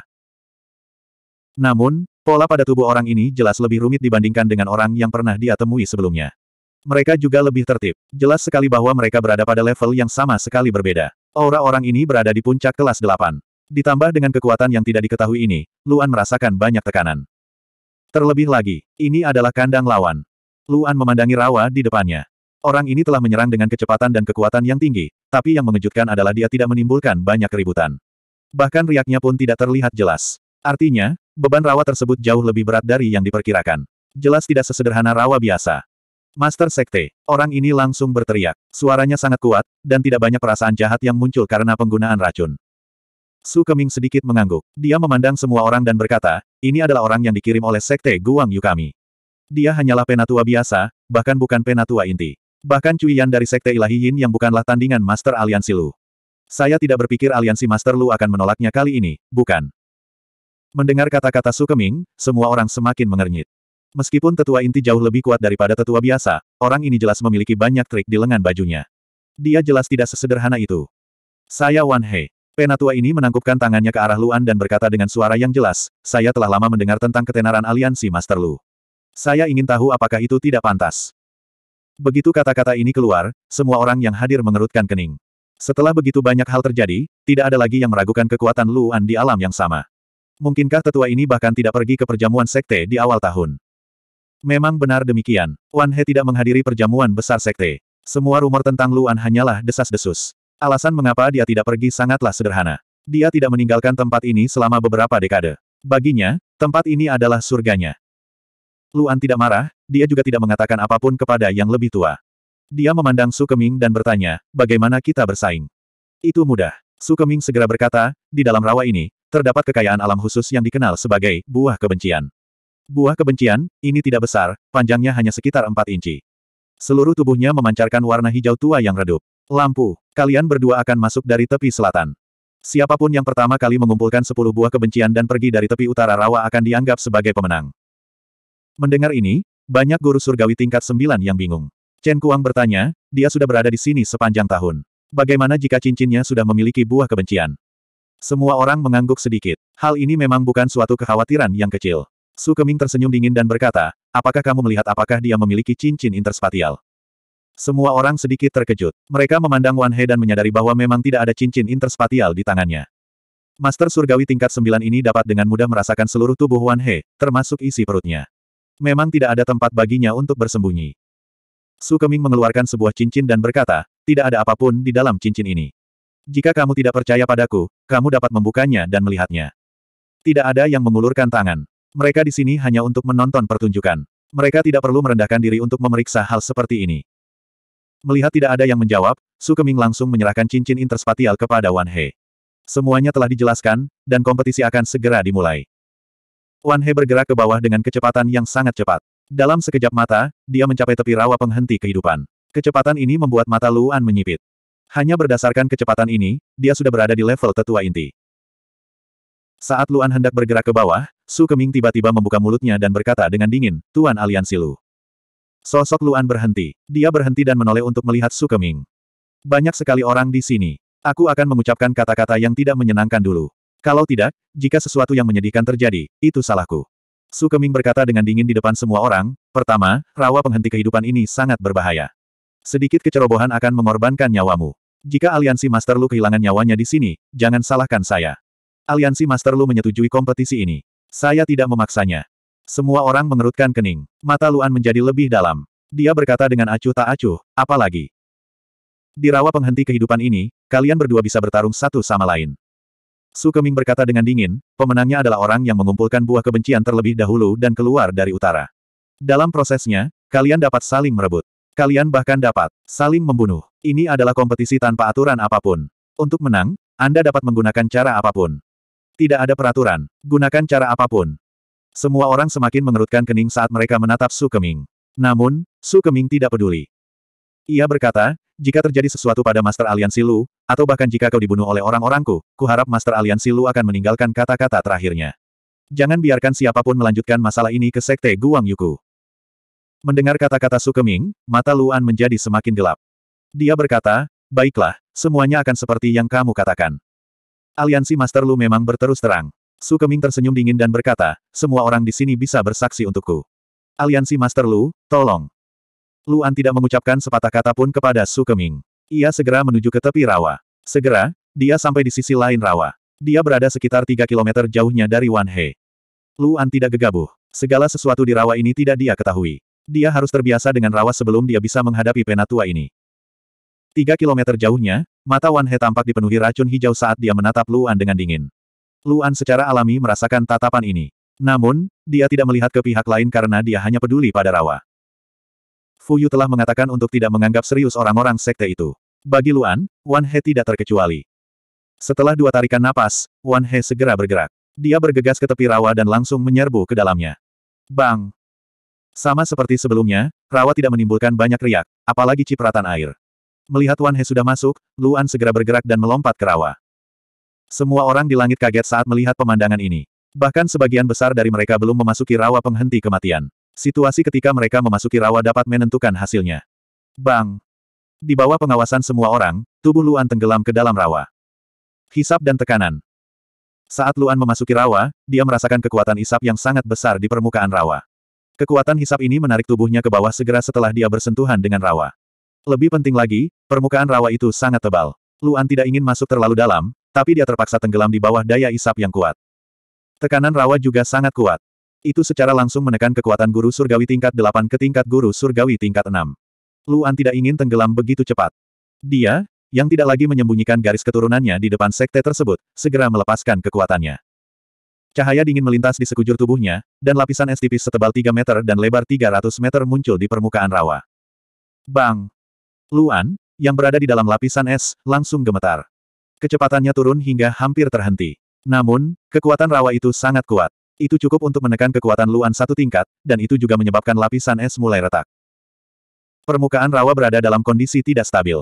Speaker 1: Namun, pola pada tubuh orang ini jelas lebih rumit dibandingkan dengan orang yang pernah dia temui sebelumnya. Mereka juga lebih tertib. Jelas sekali bahwa mereka berada pada level yang sama sekali berbeda. Aura orang ini berada di puncak kelas 8. Ditambah dengan kekuatan yang tidak diketahui ini, Luan merasakan banyak tekanan. Terlebih lagi, ini adalah kandang lawan. Luan memandangi rawa di depannya. Orang ini telah menyerang dengan kecepatan dan kekuatan yang tinggi, tapi yang mengejutkan adalah dia tidak menimbulkan banyak keributan. Bahkan riaknya pun tidak terlihat jelas. Artinya, beban rawa tersebut jauh lebih berat dari yang diperkirakan. Jelas tidak sesederhana rawa biasa. Master Sekte, orang ini langsung berteriak. Suaranya sangat kuat, dan tidak banyak perasaan jahat yang muncul karena penggunaan racun. Su Keming sedikit mengangguk. Dia memandang semua orang dan berkata, ini adalah orang yang dikirim oleh Sekte Guang Yu kami. Dia hanyalah penatua biasa, bahkan bukan penatua inti. Bahkan Cuian dari Sekte Ilahi Yin yang bukanlah tandingan Master Aliansi Lu. Saya tidak berpikir aliansi Master Lu akan menolaknya kali ini, bukan? Mendengar kata-kata Su Keming, semua orang semakin mengernyit. Meskipun tetua inti jauh lebih kuat daripada tetua biasa, orang ini jelas memiliki banyak trik di lengan bajunya. Dia jelas tidak sesederhana itu. Saya Wan He. Penatua ini menangkupkan tangannya ke arah Luan dan berkata dengan suara yang jelas, saya telah lama mendengar tentang ketenaran aliansi Master Lu. Saya ingin tahu apakah itu tidak pantas. Begitu kata-kata ini keluar, semua orang yang hadir mengerutkan kening. Setelah begitu banyak hal terjadi, tidak ada lagi yang meragukan kekuatan Luan di alam yang sama. Mungkinkah tetua ini bahkan tidak pergi ke perjamuan sekte di awal tahun? Memang benar demikian. Wan He tidak menghadiri perjamuan besar sekte. Semua rumor tentang Luan hanyalah desas-desus. Alasan mengapa dia tidak pergi sangatlah sederhana. Dia tidak meninggalkan tempat ini selama beberapa dekade. Baginya, tempat ini adalah surganya. Luan tidak marah, dia juga tidak mengatakan apapun kepada yang lebih tua. Dia memandang Su Keming dan bertanya, bagaimana kita bersaing? Itu mudah. Su Keming segera berkata, di dalam rawa ini, terdapat kekayaan alam khusus yang dikenal sebagai buah kebencian. Buah kebencian, ini tidak besar, panjangnya hanya sekitar 4 inci. Seluruh tubuhnya memancarkan warna hijau tua yang redup. Lampu, Kalian berdua akan masuk dari tepi selatan. Siapapun yang pertama kali mengumpulkan sepuluh buah kebencian dan pergi dari tepi utara rawa akan dianggap sebagai pemenang. Mendengar ini, banyak guru surgawi tingkat sembilan yang bingung. Chen Kuang bertanya, dia sudah berada di sini sepanjang tahun. Bagaimana jika cincinnya sudah memiliki buah kebencian? Semua orang mengangguk sedikit. Hal ini memang bukan suatu kekhawatiran yang kecil. Su Keming tersenyum dingin dan berkata, apakah kamu melihat apakah dia memiliki cincin interspatial? Semua orang sedikit terkejut. Mereka memandang Wan He dan menyadari bahwa memang tidak ada cincin interspatial di tangannya. Master surgawi tingkat sembilan ini dapat dengan mudah merasakan seluruh tubuh Wan He, termasuk isi perutnya. Memang tidak ada tempat baginya untuk bersembunyi. Su Keming mengeluarkan sebuah cincin dan berkata, tidak ada apapun di dalam cincin ini. Jika kamu tidak percaya padaku, kamu dapat membukanya dan melihatnya. Tidak ada yang mengulurkan tangan. Mereka di sini hanya untuk menonton pertunjukan. Mereka tidak perlu merendahkan diri untuk memeriksa hal seperti ini. Melihat tidak ada yang menjawab, Su Keming langsung menyerahkan cincin interspatial kepada Wan He. Semuanya telah dijelaskan, dan kompetisi akan segera dimulai. Wan He bergerak ke bawah dengan kecepatan yang sangat cepat. Dalam sekejap mata, dia mencapai tepi rawa penghenti kehidupan. Kecepatan ini membuat mata Luan menyipit. Hanya berdasarkan kecepatan ini, dia sudah berada di level tetua inti. Saat Luan hendak bergerak ke bawah, Su Keming tiba-tiba membuka mulutnya dan berkata dengan dingin, Tuan Aliansi Lu. Sosok Luan berhenti. Dia berhenti dan menoleh untuk melihat Sukeming. Banyak sekali orang di sini. Aku akan mengucapkan kata-kata yang tidak menyenangkan dulu. Kalau tidak, jika sesuatu yang menyedihkan terjadi, itu salahku. Sukeming berkata dengan dingin di depan semua orang, pertama, rawa penghenti kehidupan ini sangat berbahaya. Sedikit kecerobohan akan mengorbankan nyawamu. Jika aliansi Master Lu kehilangan nyawanya di sini, jangan salahkan saya. Aliansi Master Lu menyetujui kompetisi ini. Saya tidak memaksanya. Semua orang mengerutkan kening. Mata Luan menjadi lebih dalam. Dia berkata dengan acuh tak acuh, apalagi. Di rawa penghenti kehidupan ini, kalian berdua bisa bertarung satu sama lain. Su Keming berkata dengan dingin, pemenangnya adalah orang yang mengumpulkan buah kebencian terlebih dahulu dan keluar dari utara. Dalam prosesnya, kalian dapat saling merebut. Kalian bahkan dapat saling membunuh. Ini adalah kompetisi tanpa aturan apapun. Untuk menang, Anda dapat menggunakan cara apapun. Tidak ada peraturan. Gunakan cara apapun. Semua orang semakin mengerutkan kening saat mereka menatap Su Keming. Namun, Su Keming tidak peduli. Ia berkata, jika terjadi sesuatu pada Master Aliansi Lu, atau bahkan jika kau dibunuh oleh orang-orangku, kuharap Master Aliansi Lu akan meninggalkan kata-kata terakhirnya. Jangan biarkan siapapun melanjutkan masalah ini ke Sekte Guang Yuku. Mendengar kata-kata Su Keming, mata Luan menjadi semakin gelap. Dia berkata, baiklah, semuanya akan seperti yang kamu katakan. Aliansi Master Lu memang berterus terang. Su Keming tersenyum dingin dan berkata, semua orang di sini bisa bersaksi untukku. Aliansi Master Lu, tolong. Lu Luan tidak mengucapkan sepatah kata pun kepada Su Keming. Ia segera menuju ke tepi rawa. Segera, dia sampai di sisi lain rawa. Dia berada sekitar 3 km jauhnya dari Wan He. Lu Luan tidak gegabah. Segala sesuatu di rawa ini tidak dia ketahui. Dia harus terbiasa dengan rawa sebelum dia bisa menghadapi penatua ini. 3 km jauhnya, mata Wan He tampak dipenuhi racun hijau saat dia menatap Lu Luan dengan dingin. Luan secara alami merasakan tatapan ini. Namun, dia tidak melihat ke pihak lain karena dia hanya peduli pada Rawa. Fu Yu telah mengatakan untuk tidak menganggap serius orang-orang sekte itu. Bagi Luan, Wan He tidak terkecuali. Setelah dua tarikan napas, Wan He segera bergerak. Dia bergegas ke tepi Rawa dan langsung menyerbu ke dalamnya. Bang! Sama seperti sebelumnya, Rawa tidak menimbulkan banyak riak, apalagi cipratan air. Melihat Wan He sudah masuk, Luan segera bergerak dan melompat ke Rawa. Semua orang di langit kaget saat melihat pemandangan ini. Bahkan sebagian besar dari mereka belum memasuki rawa penghenti kematian. Situasi ketika mereka memasuki rawa dapat menentukan hasilnya. Bang! Di bawah pengawasan semua orang, tubuh Luan tenggelam ke dalam rawa. Hisap dan tekanan. Saat Luan memasuki rawa, dia merasakan kekuatan hisap yang sangat besar di permukaan rawa. Kekuatan hisap ini menarik tubuhnya ke bawah segera setelah dia bersentuhan dengan rawa. Lebih penting lagi, permukaan rawa itu sangat tebal. Luan tidak ingin masuk terlalu dalam, tapi dia terpaksa tenggelam di bawah daya isap yang kuat. Tekanan rawa juga sangat kuat. Itu secara langsung menekan kekuatan guru surgawi tingkat 8 ke tingkat guru surgawi tingkat 6. Luan tidak ingin tenggelam begitu cepat. Dia, yang tidak lagi menyembunyikan garis keturunannya di depan sekte tersebut, segera melepaskan kekuatannya. Cahaya dingin melintas di sekujur tubuhnya, dan lapisan es tipis setebal 3 meter dan lebar 300 meter muncul di permukaan rawa. Bang! Luan, yang berada di dalam lapisan es, langsung gemetar. Kecepatannya turun hingga hampir terhenti. Namun, kekuatan rawa itu sangat kuat. Itu cukup untuk menekan kekuatan Luan satu tingkat, dan itu juga menyebabkan lapisan es mulai retak. Permukaan rawa berada dalam kondisi tidak stabil.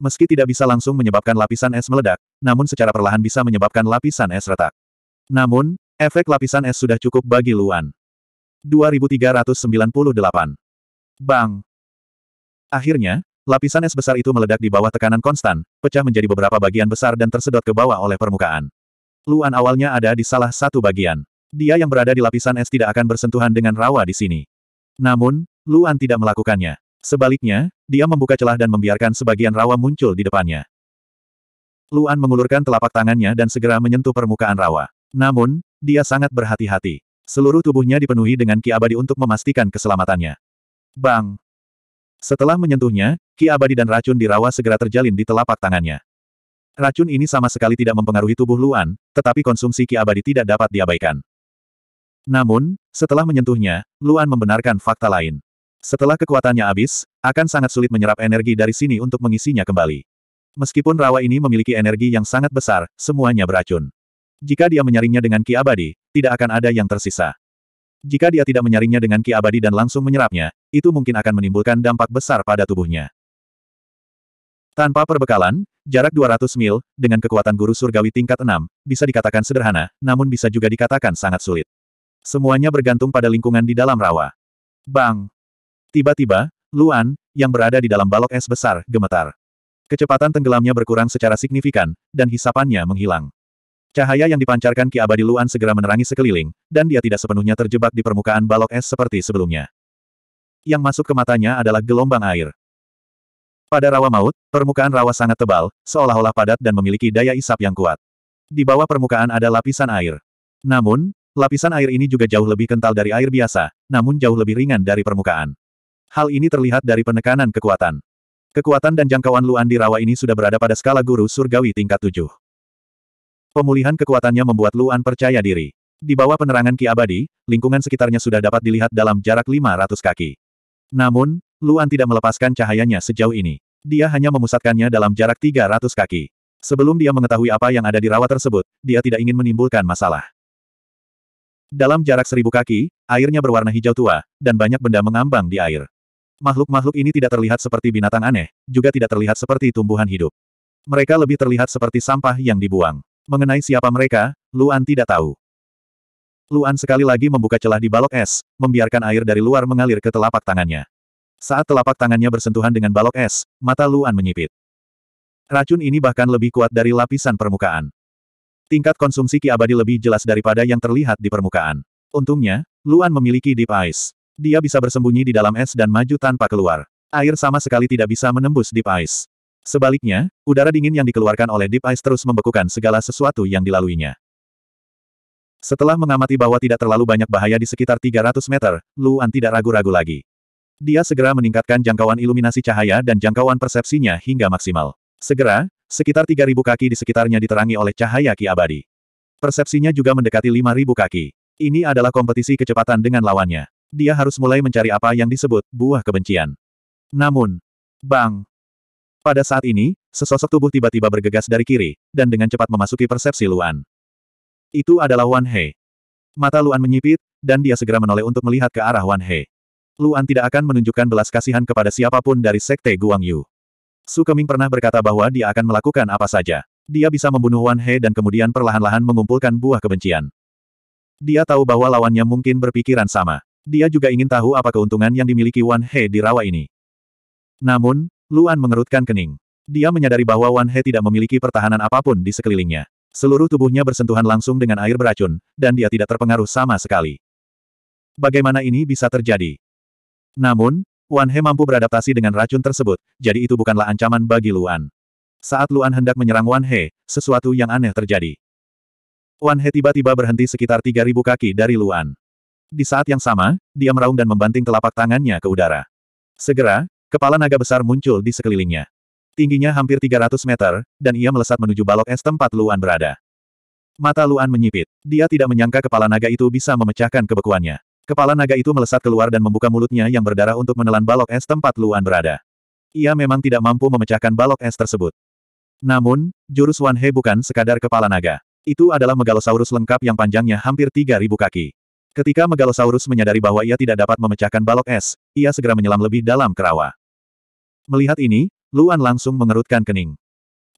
Speaker 1: Meski tidak bisa langsung menyebabkan lapisan es meledak, namun secara perlahan bisa menyebabkan lapisan es retak. Namun, efek lapisan es sudah cukup bagi Luan. 2398. Bang! Akhirnya, Lapisan es besar itu meledak di bawah tekanan konstan, pecah menjadi beberapa bagian besar dan tersedot ke bawah oleh permukaan. Luan awalnya ada di salah satu bagian. Dia yang berada di lapisan es tidak akan bersentuhan dengan rawa di sini. Namun, Luan tidak melakukannya. Sebaliknya, dia membuka celah dan membiarkan sebagian rawa muncul di depannya. Luan mengulurkan telapak tangannya dan segera menyentuh permukaan rawa. Namun, dia sangat berhati-hati. Seluruh tubuhnya dipenuhi dengan ki abadi untuk memastikan keselamatannya. Bang! Setelah menyentuhnya, ki abadi dan racun di rawa segera terjalin di telapak tangannya. Racun ini sama sekali tidak mempengaruhi tubuh Luan, tetapi konsumsi ki abadi tidak dapat diabaikan. Namun, setelah menyentuhnya, Luan membenarkan fakta lain. Setelah kekuatannya habis, akan sangat sulit menyerap energi dari sini untuk mengisinya kembali. Meskipun rawa ini memiliki energi yang sangat besar, semuanya beracun. Jika dia menyaringnya dengan ki abadi, tidak akan ada yang tersisa. Jika dia tidak menyaringnya dengan ki abadi dan langsung menyerapnya, itu mungkin akan menimbulkan dampak besar pada tubuhnya. Tanpa perbekalan, jarak 200 mil, dengan kekuatan guru surgawi tingkat 6, bisa dikatakan sederhana, namun bisa juga dikatakan sangat sulit. Semuanya bergantung pada lingkungan di dalam rawa. Bang! Tiba-tiba, Luan, yang berada di dalam balok es besar, gemetar. Kecepatan tenggelamnya berkurang secara signifikan, dan hisapannya menghilang. Cahaya yang dipancarkan Ki Abadi Luan segera menerangi sekeliling, dan dia tidak sepenuhnya terjebak di permukaan balok es seperti sebelumnya. Yang masuk ke matanya adalah gelombang air. Pada rawa maut, permukaan rawa sangat tebal, seolah-olah padat dan memiliki daya isap yang kuat. Di bawah permukaan ada lapisan air. Namun, lapisan air ini juga jauh lebih kental dari air biasa, namun jauh lebih ringan dari permukaan. Hal ini terlihat dari penekanan kekuatan. Kekuatan dan jangkauan Luan di rawa ini sudah berada pada skala guru surgawi tingkat 7. Pemulihan kekuatannya membuat Luan percaya diri. Di bawah penerangan Ki Abadi, lingkungan sekitarnya sudah dapat dilihat dalam jarak 500 kaki. Namun, Luan tidak melepaskan cahayanya sejauh ini. Dia hanya memusatkannya dalam jarak 300 kaki. Sebelum dia mengetahui apa yang ada di rawa tersebut, dia tidak ingin menimbulkan masalah. Dalam jarak seribu kaki, airnya berwarna hijau tua, dan banyak benda mengambang di air. Makhluk-makhluk ini tidak terlihat seperti binatang aneh, juga tidak terlihat seperti tumbuhan hidup. Mereka lebih terlihat seperti sampah yang dibuang. Mengenai siapa mereka, Luan tidak tahu. Luan sekali lagi membuka celah di balok es, membiarkan air dari luar mengalir ke telapak tangannya. Saat telapak tangannya bersentuhan dengan balok es, mata Luan menyipit. Racun ini bahkan lebih kuat dari lapisan permukaan. Tingkat konsumsi Ki Abadi lebih jelas daripada yang terlihat di permukaan. Untungnya, Luan memiliki Deep Ice. Dia bisa bersembunyi di dalam es dan maju tanpa keluar. Air sama sekali tidak bisa menembus Deep Ice. Sebaliknya, udara dingin yang dikeluarkan oleh Deep Ice terus membekukan segala sesuatu yang dilaluinya. Setelah mengamati bahwa tidak terlalu banyak bahaya di sekitar 300 meter, Luan tidak ragu-ragu lagi. Dia segera meningkatkan jangkauan iluminasi cahaya dan jangkauan persepsinya hingga maksimal. Segera, sekitar 3.000 kaki di sekitarnya diterangi oleh cahaya Ki Abadi. Persepsinya juga mendekati 5.000 kaki. Ini adalah kompetisi kecepatan dengan lawannya. Dia harus mulai mencari apa yang disebut buah kebencian. Namun, bang, pada saat ini, sesosok tubuh tiba-tiba bergegas dari kiri, dan dengan cepat memasuki persepsi Luan. Itu adalah Wan He. Mata Luan menyipit, dan dia segera menoleh untuk melihat ke arah Wan He. Luan tidak akan menunjukkan belas kasihan kepada siapapun dari Sekte Guangyu. Su Keming pernah berkata bahwa dia akan melakukan apa saja. Dia bisa membunuh Wan He dan kemudian perlahan-lahan mengumpulkan buah kebencian. Dia tahu bahwa lawannya mungkin berpikiran sama. Dia juga ingin tahu apa keuntungan yang dimiliki Wan He di rawa ini. Namun, Luan mengerutkan kening. Dia menyadari bahwa Wan He tidak memiliki pertahanan apapun di sekelilingnya. Seluruh tubuhnya bersentuhan langsung dengan air beracun, dan dia tidak terpengaruh sama sekali. Bagaimana ini bisa terjadi? Namun, Wan He mampu beradaptasi dengan racun tersebut, jadi itu bukanlah ancaman bagi Luan. Saat Luan hendak menyerang Wan He, sesuatu yang aneh terjadi. Wan He tiba-tiba berhenti sekitar 3.000 kaki dari Luan. Di saat yang sama, dia meraung dan membanting telapak tangannya ke udara. Segera, kepala naga besar muncul di sekelilingnya. Tingginya hampir 300 meter, dan ia melesat menuju balok es tempat Luan berada. Mata Luan menyipit. Dia tidak menyangka kepala naga itu bisa memecahkan kebekuannya. Kepala naga itu melesat keluar dan membuka mulutnya yang berdarah untuk menelan balok es tempat Luan berada. Ia memang tidak mampu memecahkan balok es tersebut. Namun, jurus Wan He bukan sekadar kepala naga. Itu adalah megalosaurus lengkap yang panjangnya hampir 3.000 kaki. Ketika megalosaurus menyadari bahwa ia tidak dapat memecahkan balok es, ia segera menyelam lebih dalam ke Melihat ini, Luan langsung mengerutkan kening.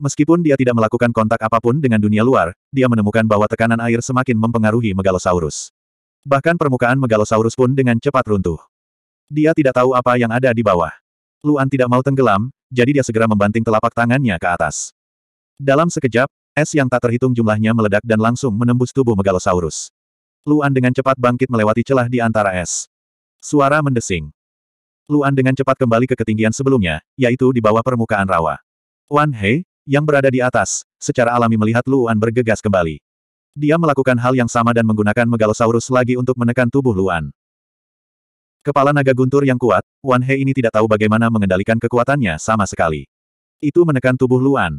Speaker 1: Meskipun dia tidak melakukan kontak apapun dengan dunia luar, dia menemukan bahwa tekanan air semakin mempengaruhi Megalosaurus. Bahkan permukaan Megalosaurus pun dengan cepat runtuh. Dia tidak tahu apa yang ada di bawah. Luan tidak mau tenggelam, jadi dia segera membanting telapak tangannya ke atas. Dalam sekejap, es yang tak terhitung jumlahnya meledak dan langsung menembus tubuh Megalosaurus. Luan dengan cepat bangkit melewati celah di antara es. Suara mendesing. Luan dengan cepat kembali ke ketinggian sebelumnya, yaitu di bawah permukaan rawa. Wan He, yang berada di atas, secara alami melihat Luan bergegas kembali. Dia melakukan hal yang sama dan menggunakan Megalosaurus lagi untuk menekan tubuh Luan. Kepala naga guntur yang kuat, Wan He ini tidak tahu bagaimana mengendalikan kekuatannya sama sekali. Itu menekan tubuh Luan.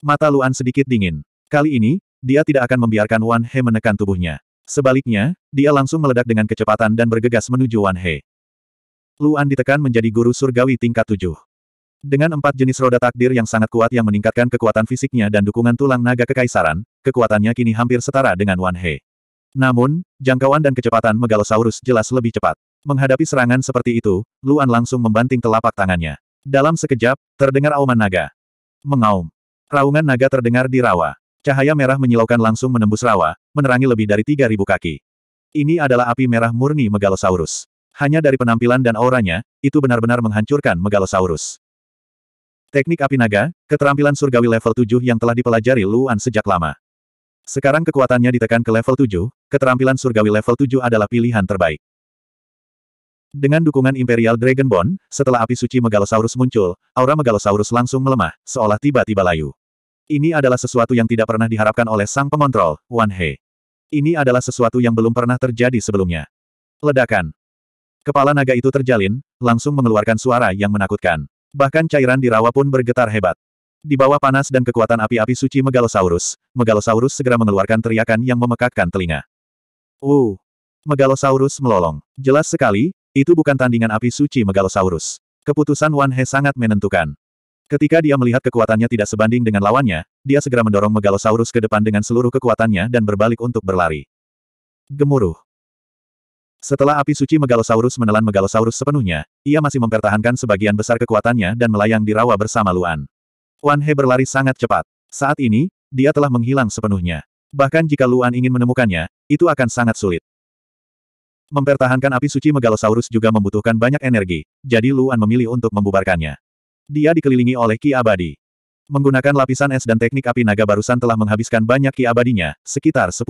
Speaker 1: Mata Luan sedikit dingin. Kali ini, dia tidak akan membiarkan Wan He menekan tubuhnya. Sebaliknya, dia langsung meledak dengan kecepatan dan bergegas menuju Wan He. Luan ditekan menjadi guru surgawi tingkat tujuh. Dengan empat jenis roda takdir yang sangat kuat yang meningkatkan kekuatan fisiknya dan dukungan tulang naga kekaisaran, kekuatannya kini hampir setara dengan Wan He. Namun, jangkauan dan kecepatan Megalosaurus jelas lebih cepat. Menghadapi serangan seperti itu, Luan langsung membanting telapak tangannya. Dalam sekejap, terdengar auman naga. Mengaum. Raungan naga terdengar di rawa. Cahaya merah menyilaukan langsung menembus rawa, menerangi lebih dari 3.000 kaki. Ini adalah api merah murni Megalosaurus. Hanya dari penampilan dan auranya, itu benar-benar menghancurkan Megalosaurus. Teknik api naga, keterampilan surgawi level 7 yang telah dipelajari Luan sejak lama. Sekarang kekuatannya ditekan ke level 7, keterampilan surgawi level 7 adalah pilihan terbaik. Dengan dukungan Imperial Dragonborn, setelah api suci Megalosaurus muncul, aura Megalosaurus langsung melemah, seolah tiba-tiba layu. Ini adalah sesuatu yang tidak pernah diharapkan oleh sang pengontrol, Wan He. Ini adalah sesuatu yang belum pernah terjadi sebelumnya. Ledakan. Kepala naga itu terjalin, langsung mengeluarkan suara yang menakutkan. Bahkan cairan di rawa pun bergetar hebat. Di bawah panas dan kekuatan api-api suci Megalosaurus, Megalosaurus segera mengeluarkan teriakan yang memekakkan telinga. Uh! Megalosaurus melolong. Jelas sekali, itu bukan tandingan api suci Megalosaurus. Keputusan Wan He sangat menentukan. Ketika dia melihat kekuatannya tidak sebanding dengan lawannya, dia segera mendorong Megalosaurus ke depan dengan seluruh kekuatannya dan berbalik untuk berlari. Gemuruh. Setelah api suci Megalosaurus menelan Megalosaurus sepenuhnya, ia masih mempertahankan sebagian besar kekuatannya dan melayang di rawa bersama Luan. Wan He berlari sangat cepat. Saat ini, dia telah menghilang sepenuhnya. Bahkan jika Luan ingin menemukannya, itu akan sangat sulit. Mempertahankan api suci Megalosaurus juga membutuhkan banyak energi, jadi Luan memilih untuk membubarkannya. Dia dikelilingi oleh Ki Abadi. Menggunakan lapisan es dan teknik api naga barusan telah menghabiskan banyak Ki Abadinya, sekitar 10%.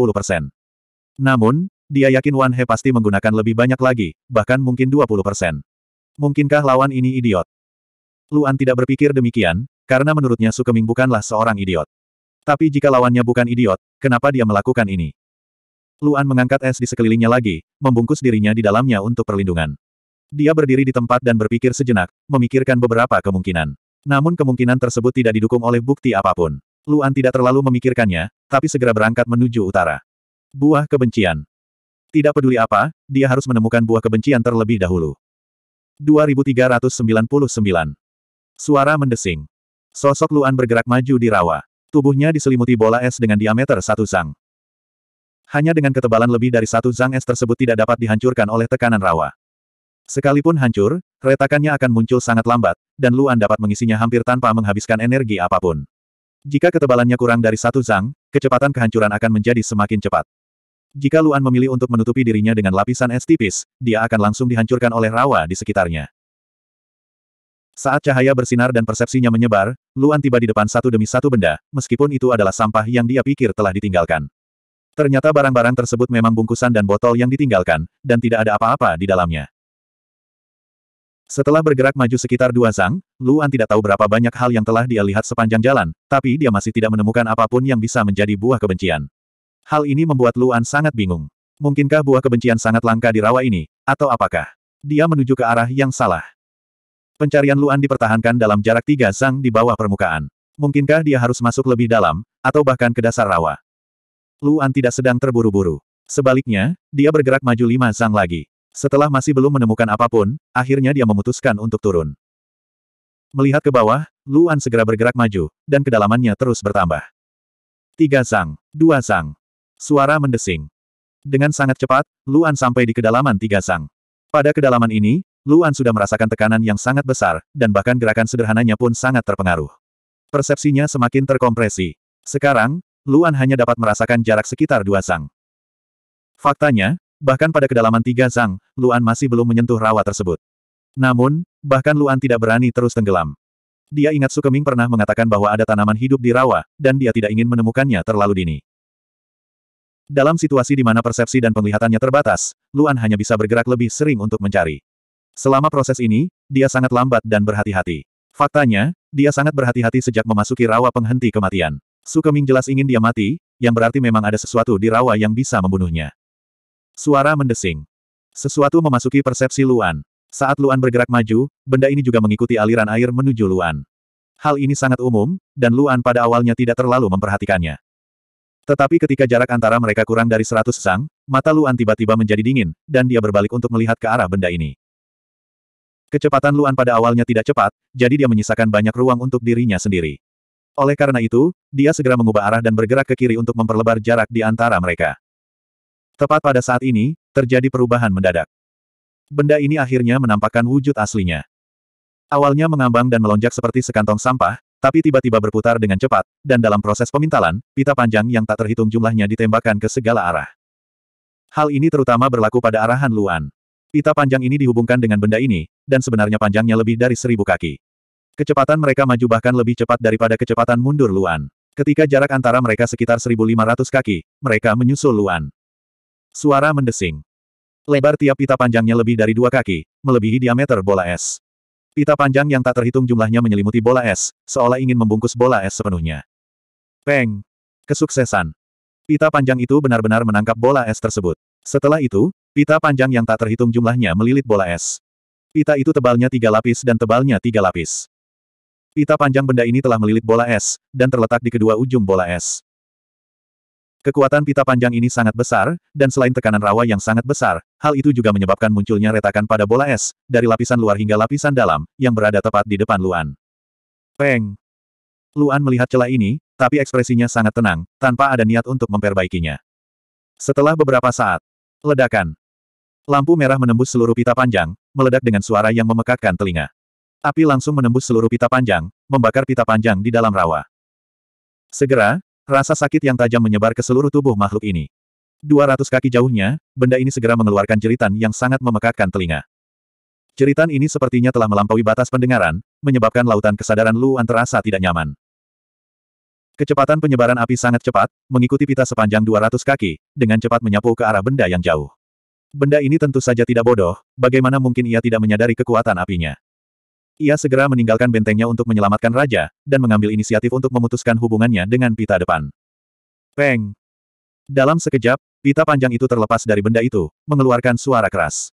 Speaker 1: Namun, dia yakin Wan He pasti menggunakan lebih banyak lagi, bahkan mungkin 20 persen. Mungkinkah lawan ini idiot? Luan tidak berpikir demikian, karena menurutnya Sukeming bukanlah seorang idiot. Tapi jika lawannya bukan idiot, kenapa dia melakukan ini? Luan mengangkat es di sekelilingnya lagi, membungkus dirinya di dalamnya untuk perlindungan. Dia berdiri di tempat dan berpikir sejenak, memikirkan beberapa kemungkinan. Namun kemungkinan tersebut tidak didukung oleh bukti apapun. Luan tidak terlalu memikirkannya, tapi segera berangkat menuju utara. Buah kebencian. Tidak peduli apa, dia harus menemukan buah kebencian terlebih dahulu. 2399. Suara mendesing. Sosok Luan bergerak maju di rawa. Tubuhnya diselimuti bola es dengan diameter satu zang. Hanya dengan ketebalan lebih dari satu zang es tersebut tidak dapat dihancurkan oleh tekanan rawa. Sekalipun hancur, retakannya akan muncul sangat lambat, dan Luan dapat mengisinya hampir tanpa menghabiskan energi apapun. Jika ketebalannya kurang dari satu zang, kecepatan kehancuran akan menjadi semakin cepat. Jika Luan memilih untuk menutupi dirinya dengan lapisan es tipis, dia akan langsung dihancurkan oleh rawa di sekitarnya. Saat cahaya bersinar dan persepsinya menyebar, Luan tiba di depan satu demi satu benda, meskipun itu adalah sampah yang dia pikir telah ditinggalkan. Ternyata barang-barang tersebut memang bungkusan dan botol yang ditinggalkan, dan tidak ada apa-apa di dalamnya. Setelah bergerak maju sekitar dua zang, Luan tidak tahu berapa banyak hal yang telah dia lihat sepanjang jalan, tapi dia masih tidak menemukan apapun yang bisa menjadi buah kebencian. Hal ini membuat Luan sangat bingung. Mungkinkah buah kebencian sangat langka di rawa ini, atau apakah dia menuju ke arah yang salah? Pencarian Luan dipertahankan dalam jarak tiga zang di bawah permukaan. Mungkinkah dia harus masuk lebih dalam, atau bahkan ke dasar rawa? Luan tidak sedang terburu-buru. Sebaliknya, dia bergerak maju lima zang lagi. Setelah masih belum menemukan apapun, akhirnya dia memutuskan untuk turun. Melihat ke bawah, Luan segera bergerak maju, dan kedalamannya terus bertambah. Tiga zang, dua zang, Suara mendesing. Dengan sangat cepat, Luan sampai di kedalaman tiga sang. Pada kedalaman ini, Luan sudah merasakan tekanan yang sangat besar, dan bahkan gerakan sederhananya pun sangat terpengaruh. Persepsinya semakin terkompresi. Sekarang, Luan hanya dapat merasakan jarak sekitar dua sang. Faktanya, bahkan pada kedalaman tiga sang, Luan masih belum menyentuh rawa tersebut. Namun, bahkan Luan tidak berani terus tenggelam. Dia ingat Sukeming pernah mengatakan bahwa ada tanaman hidup di rawa, dan dia tidak ingin menemukannya terlalu dini. Dalam situasi di mana persepsi dan penglihatannya terbatas, Luan hanya bisa bergerak lebih sering untuk mencari. Selama proses ini, dia sangat lambat dan berhati-hati. Faktanya, dia sangat berhati-hati sejak memasuki rawa penghenti kematian. Sukeming jelas ingin dia mati, yang berarti memang ada sesuatu di rawa yang bisa membunuhnya. Suara mendesing. Sesuatu memasuki persepsi Luan. Saat Luan bergerak maju, benda ini juga mengikuti aliran air menuju Luan. Hal ini sangat umum, dan Luan pada awalnya tidak terlalu memperhatikannya. Tetapi ketika jarak antara mereka kurang dari seratus sang, mata Luan tiba-tiba menjadi dingin, dan dia berbalik untuk melihat ke arah benda ini. Kecepatan Luan pada awalnya tidak cepat, jadi dia menyisakan banyak ruang untuk dirinya sendiri. Oleh karena itu, dia segera mengubah arah dan bergerak ke kiri untuk memperlebar jarak di antara mereka. Tepat pada saat ini, terjadi perubahan mendadak. Benda ini akhirnya menampakkan wujud aslinya. Awalnya mengambang dan melonjak seperti sekantong sampah, tapi tiba-tiba berputar dengan cepat, dan dalam proses pemintalan, pita panjang yang tak terhitung jumlahnya ditembakkan ke segala arah. Hal ini terutama berlaku pada arahan Luan. Pita panjang ini dihubungkan dengan benda ini, dan sebenarnya panjangnya lebih dari seribu kaki. Kecepatan mereka maju bahkan lebih cepat daripada kecepatan mundur Luan. Ketika jarak antara mereka sekitar 1.500 kaki, mereka menyusul Luan. Suara mendesing. Lebar tiap pita panjangnya lebih dari dua kaki, melebihi diameter bola es. Pita panjang yang tak terhitung jumlahnya menyelimuti bola es, seolah ingin membungkus bola es sepenuhnya. Peng! Kesuksesan! Pita panjang itu benar-benar menangkap bola es tersebut. Setelah itu, pita panjang yang tak terhitung jumlahnya melilit bola es. Pita itu tebalnya tiga lapis dan tebalnya tiga lapis. Pita panjang benda ini telah melilit bola es, dan terletak di kedua ujung bola es. Kekuatan pita panjang ini sangat besar, dan selain tekanan rawa yang sangat besar, hal itu juga menyebabkan munculnya retakan pada bola es, dari lapisan luar hingga lapisan dalam, yang berada tepat di depan Luan. Peng! Luan melihat celah ini, tapi ekspresinya sangat tenang, tanpa ada niat untuk memperbaikinya. Setelah beberapa saat, ledakan. Lampu merah menembus seluruh pita panjang, meledak dengan suara yang memekakkan telinga. Api langsung menembus seluruh pita panjang, membakar pita panjang di dalam rawa. Segera, Rasa sakit yang tajam menyebar ke seluruh tubuh makhluk ini. 200 kaki jauhnya, benda ini segera mengeluarkan jeritan yang sangat memekakkan telinga. Jeritan ini sepertinya telah melampaui batas pendengaran, menyebabkan lautan kesadaran Luan terasa tidak nyaman. Kecepatan penyebaran api sangat cepat, mengikuti pita sepanjang 200 kaki, dengan cepat menyapu ke arah benda yang jauh. Benda ini tentu saja tidak bodoh, bagaimana mungkin ia tidak menyadari kekuatan apinya. Ia segera meninggalkan bentengnya untuk menyelamatkan raja, dan mengambil inisiatif untuk memutuskan hubungannya dengan pita depan. Peng! Dalam sekejap, pita panjang itu terlepas dari benda itu, mengeluarkan suara keras.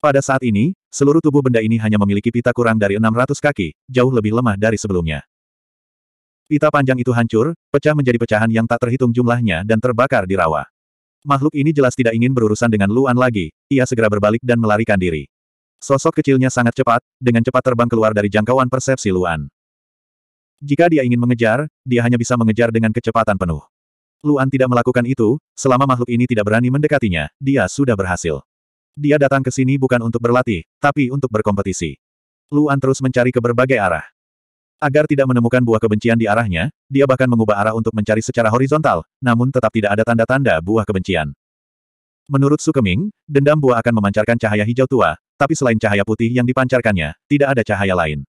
Speaker 1: Pada saat ini, seluruh tubuh benda ini hanya memiliki pita kurang dari 600 kaki, jauh lebih lemah dari sebelumnya. Pita panjang itu hancur, pecah menjadi pecahan yang tak terhitung jumlahnya dan terbakar di rawa. Makhluk ini jelas tidak ingin berurusan dengan Luan lagi, ia segera berbalik dan melarikan diri. Sosok kecilnya sangat cepat, dengan cepat terbang keluar dari jangkauan persepsi Luan. Jika dia ingin mengejar, dia hanya bisa mengejar dengan kecepatan penuh. Luan tidak melakukan itu, selama makhluk ini tidak berani mendekatinya, dia sudah berhasil. Dia datang ke sini bukan untuk berlatih, tapi untuk berkompetisi. Luan terus mencari ke berbagai arah. Agar tidak menemukan buah kebencian di arahnya, dia bahkan mengubah arah untuk mencari secara horizontal, namun tetap tidak ada tanda-tanda buah kebencian. Menurut Sukeming, dendam buah akan memancarkan cahaya hijau tua, tapi selain cahaya putih yang dipancarkannya, tidak ada cahaya lain.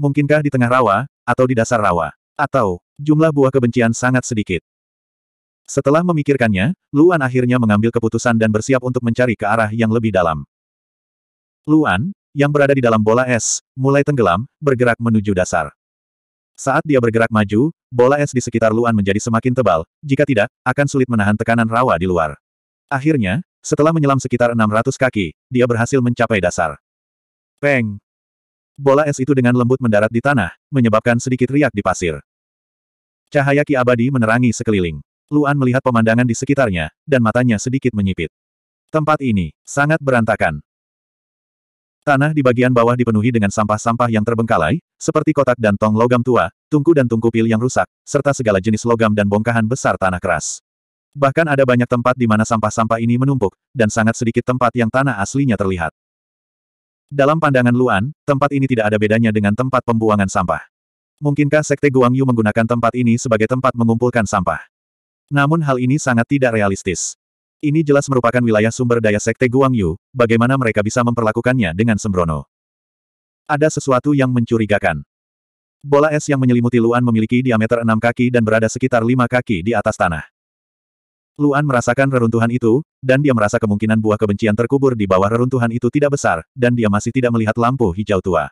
Speaker 1: Mungkinkah di tengah rawa, atau di dasar rawa? Atau, jumlah buah kebencian sangat sedikit. Setelah memikirkannya, Luan akhirnya mengambil keputusan dan bersiap untuk mencari ke arah yang lebih dalam. Luan, yang berada di dalam bola es, mulai tenggelam, bergerak menuju dasar. Saat dia bergerak maju, bola es di sekitar Luan menjadi semakin tebal, jika tidak, akan sulit menahan tekanan rawa di luar. Akhirnya, setelah menyelam sekitar 600 kaki, dia berhasil mencapai dasar. Peng! Bola es itu dengan lembut mendarat di tanah, menyebabkan sedikit riak di pasir. Cahaya Ki Abadi menerangi sekeliling. Luan melihat pemandangan di sekitarnya, dan matanya sedikit menyipit. Tempat ini, sangat berantakan. Tanah di bagian bawah dipenuhi dengan sampah-sampah yang terbengkalai, seperti kotak dan tong logam tua, tungku dan tungku pil yang rusak, serta segala jenis logam dan bongkahan besar tanah keras. Bahkan ada banyak tempat di mana sampah-sampah ini menumpuk, dan sangat sedikit tempat yang tanah aslinya terlihat. Dalam pandangan Luan, tempat ini tidak ada bedanya dengan tempat pembuangan sampah. Mungkinkah Sekte Guangyu menggunakan tempat ini sebagai tempat mengumpulkan sampah? Namun hal ini sangat tidak realistis. Ini jelas merupakan wilayah sumber daya Sekte Guangyu, bagaimana mereka bisa memperlakukannya dengan sembrono. Ada sesuatu yang mencurigakan. Bola es yang menyelimuti Luan memiliki diameter 6 kaki dan berada sekitar 5 kaki di atas tanah. Luan merasakan reruntuhan itu, dan dia merasa kemungkinan buah kebencian terkubur di bawah reruntuhan itu tidak besar, dan dia masih tidak melihat lampu hijau tua.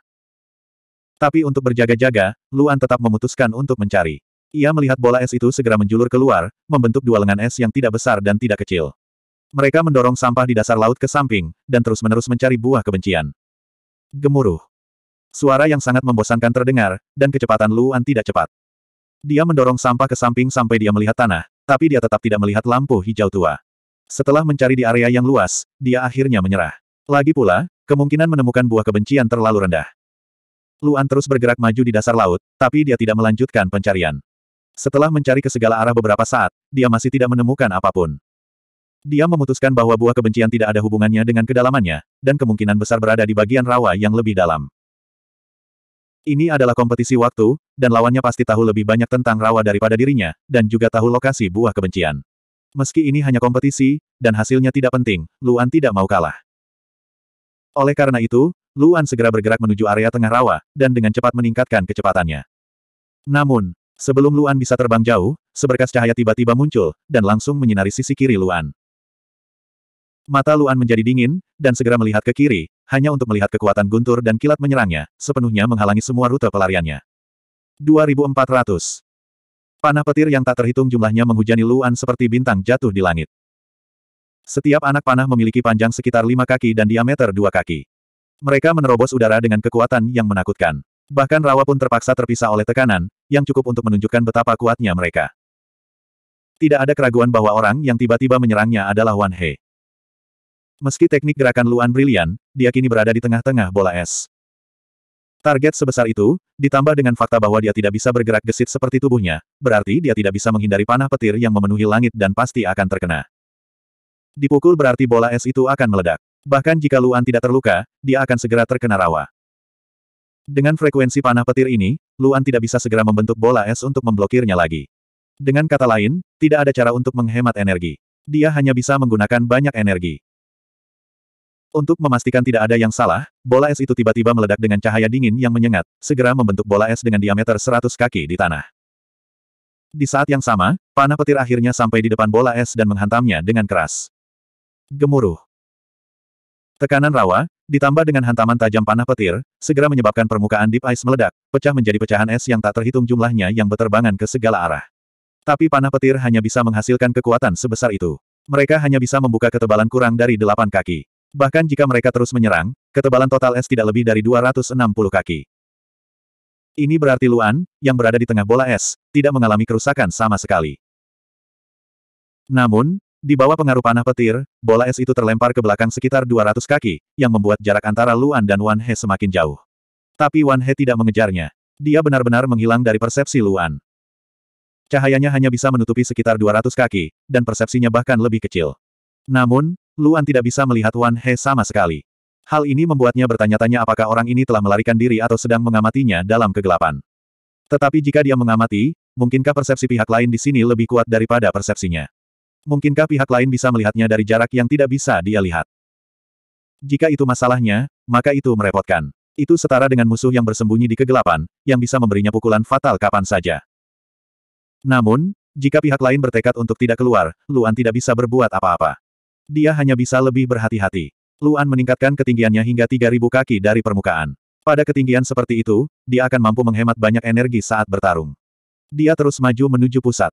Speaker 1: Tapi untuk berjaga-jaga, Luan tetap memutuskan untuk mencari. Ia melihat bola es itu segera menjulur keluar, membentuk dua lengan es yang tidak besar dan tidak kecil. Mereka mendorong sampah di dasar laut ke samping, dan terus-menerus mencari buah kebencian. Gemuruh. Suara yang sangat membosankan terdengar, dan kecepatan Luan tidak cepat. Dia mendorong sampah ke samping sampai dia melihat tanah, tapi dia tetap tidak melihat lampu hijau tua. Setelah mencari di area yang luas, dia akhirnya menyerah. Lagi pula, kemungkinan menemukan buah kebencian terlalu rendah. Luan terus bergerak maju di dasar laut, tapi dia tidak melanjutkan pencarian. Setelah mencari ke segala arah beberapa saat, dia masih tidak menemukan apapun. Dia memutuskan bahwa buah kebencian tidak ada hubungannya dengan kedalamannya, dan kemungkinan besar berada di bagian rawa yang lebih dalam. Ini adalah kompetisi waktu, dan lawannya pasti tahu lebih banyak tentang rawa daripada dirinya, dan juga tahu lokasi buah kebencian. Meski ini hanya kompetisi, dan hasilnya tidak penting, Luan tidak mau kalah. Oleh karena itu, Luan segera bergerak menuju area tengah rawa, dan dengan cepat meningkatkan kecepatannya. Namun, Sebelum Luan bisa terbang jauh, seberkas cahaya tiba-tiba muncul, dan langsung menyinari sisi kiri Luan. Mata Luan menjadi dingin, dan segera melihat ke kiri, hanya untuk melihat kekuatan guntur dan kilat menyerangnya, sepenuhnya menghalangi semua rute pelariannya. 2400. Panah petir yang tak terhitung jumlahnya menghujani Luan seperti bintang jatuh di langit. Setiap anak panah memiliki panjang sekitar lima kaki dan diameter dua kaki. Mereka menerobos udara dengan kekuatan yang menakutkan. Bahkan rawa pun terpaksa terpisah oleh tekanan, yang cukup untuk menunjukkan betapa kuatnya mereka. Tidak ada keraguan bahwa orang yang tiba-tiba menyerangnya adalah Wan He. Meski teknik gerakan Luan brilian, dia kini berada di tengah-tengah bola es. Target sebesar itu, ditambah dengan fakta bahwa dia tidak bisa bergerak gesit seperti tubuhnya, berarti dia tidak bisa menghindari panah petir yang memenuhi langit dan pasti akan terkena. Dipukul berarti bola es itu akan meledak. Bahkan jika Luan tidak terluka, dia akan segera terkena rawa. Dengan frekuensi panah petir ini, Luan tidak bisa segera membentuk bola es untuk memblokirnya lagi. Dengan kata lain, tidak ada cara untuk menghemat energi. Dia hanya bisa menggunakan banyak energi. Untuk memastikan tidak ada yang salah, bola es itu tiba-tiba meledak dengan cahaya dingin yang menyengat, segera membentuk bola es dengan diameter 100 kaki di tanah. Di saat yang sama, panah petir akhirnya sampai di depan bola es dan menghantamnya dengan keras. Gemuruh. Tekanan rawa, ditambah dengan hantaman tajam panah petir, segera menyebabkan permukaan deep ice meledak, pecah menjadi pecahan es yang tak terhitung jumlahnya yang beterbangan ke segala arah. Tapi panah petir hanya bisa menghasilkan kekuatan sebesar itu. Mereka hanya bisa membuka ketebalan kurang dari delapan kaki. Bahkan jika mereka terus menyerang, ketebalan total es tidak lebih dari 260 kaki. Ini berarti Luan, yang berada di tengah bola es, tidak mengalami kerusakan sama sekali. Namun, di bawah pengaruh panah petir, bola es itu terlempar ke belakang sekitar 200 kaki, yang membuat jarak antara Luan dan Wan He semakin jauh. Tapi Wan He tidak mengejarnya. Dia benar-benar menghilang dari persepsi Luan. Cahayanya hanya bisa menutupi sekitar 200 kaki, dan persepsinya bahkan lebih kecil. Namun, Luan tidak bisa melihat Wan He sama sekali. Hal ini membuatnya bertanya-tanya apakah orang ini telah melarikan diri atau sedang mengamatinya dalam kegelapan. Tetapi jika dia mengamati, mungkinkah persepsi pihak lain di sini lebih kuat daripada persepsinya? Mungkinkah pihak lain bisa melihatnya dari jarak yang tidak bisa dia lihat? Jika itu masalahnya, maka itu merepotkan. Itu setara dengan musuh yang bersembunyi di kegelapan, yang bisa memberinya pukulan fatal kapan saja. Namun, jika pihak lain bertekad untuk tidak keluar, Luan tidak bisa berbuat apa-apa. Dia hanya bisa lebih berhati-hati. Luan meningkatkan ketinggiannya hingga 3000 kaki dari permukaan. Pada ketinggian seperti itu, dia akan mampu menghemat banyak energi saat bertarung. Dia terus maju menuju pusat.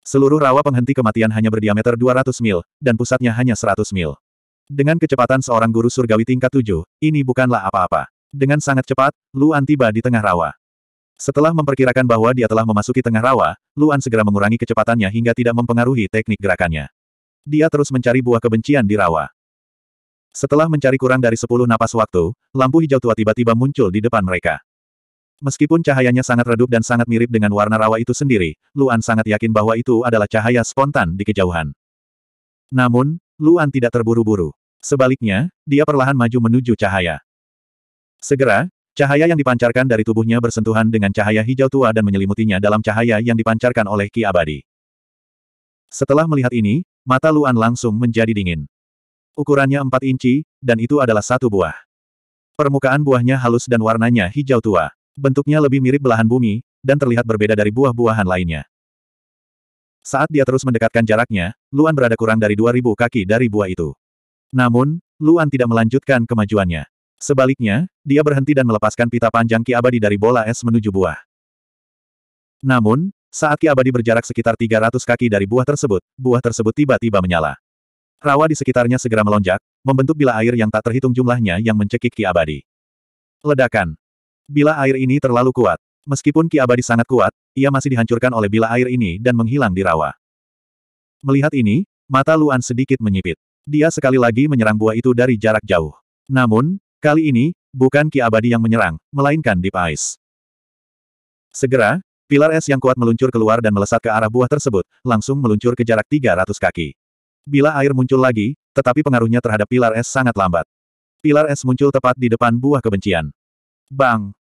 Speaker 1: Seluruh rawa penghenti kematian hanya berdiameter 200 mil, dan pusatnya hanya 100 mil. Dengan kecepatan seorang guru surgawi tingkat 7, ini bukanlah apa-apa. Dengan sangat cepat, Luan tiba di tengah rawa. Setelah memperkirakan bahwa dia telah memasuki tengah rawa, Luan segera mengurangi kecepatannya hingga tidak mempengaruhi teknik gerakannya. Dia terus mencari buah kebencian di rawa. Setelah mencari kurang dari sepuluh napas waktu, lampu hijau tua tiba-tiba muncul di depan mereka. Meskipun cahayanya sangat redup dan sangat mirip dengan warna rawa itu sendiri, Luan sangat yakin bahwa itu adalah cahaya spontan di kejauhan. Namun, Luan tidak terburu-buru. Sebaliknya, dia perlahan maju menuju cahaya. Segera, cahaya yang dipancarkan dari tubuhnya bersentuhan dengan cahaya hijau tua dan menyelimutinya dalam cahaya yang dipancarkan oleh Ki Abadi. Setelah melihat ini, Mata Luan langsung menjadi dingin. Ukurannya 4 inci, dan itu adalah satu buah. Permukaan buahnya halus dan warnanya hijau tua. Bentuknya lebih mirip belahan bumi, dan terlihat berbeda dari buah-buahan lainnya. Saat dia terus mendekatkan jaraknya, Luan berada kurang dari 2000 kaki dari buah itu. Namun, Luan tidak melanjutkan kemajuannya. Sebaliknya, dia berhenti dan melepaskan pita panjang Ki Abadi dari bola es menuju buah. Namun, saat Ki Abadi berjarak sekitar 300 kaki dari buah tersebut, buah tersebut tiba-tiba menyala. Rawa di sekitarnya segera melonjak, membentuk bila air yang tak terhitung jumlahnya yang mencekik Ki Abadi. Ledakan. Bila air ini terlalu kuat, meskipun Ki Abadi sangat kuat, ia masih dihancurkan oleh bila air ini dan menghilang di rawa. Melihat ini, mata Luan sedikit menyipit. Dia sekali lagi menyerang buah itu dari jarak jauh. Namun, kali ini, bukan Ki Abadi yang menyerang, melainkan Deep Ice. Segera, Pilar es yang kuat meluncur keluar dan melesat ke arah buah tersebut, langsung meluncur ke jarak 300 kaki. Bila air muncul lagi, tetapi pengaruhnya terhadap pilar es sangat lambat. Pilar es muncul tepat di depan buah kebencian. Bang!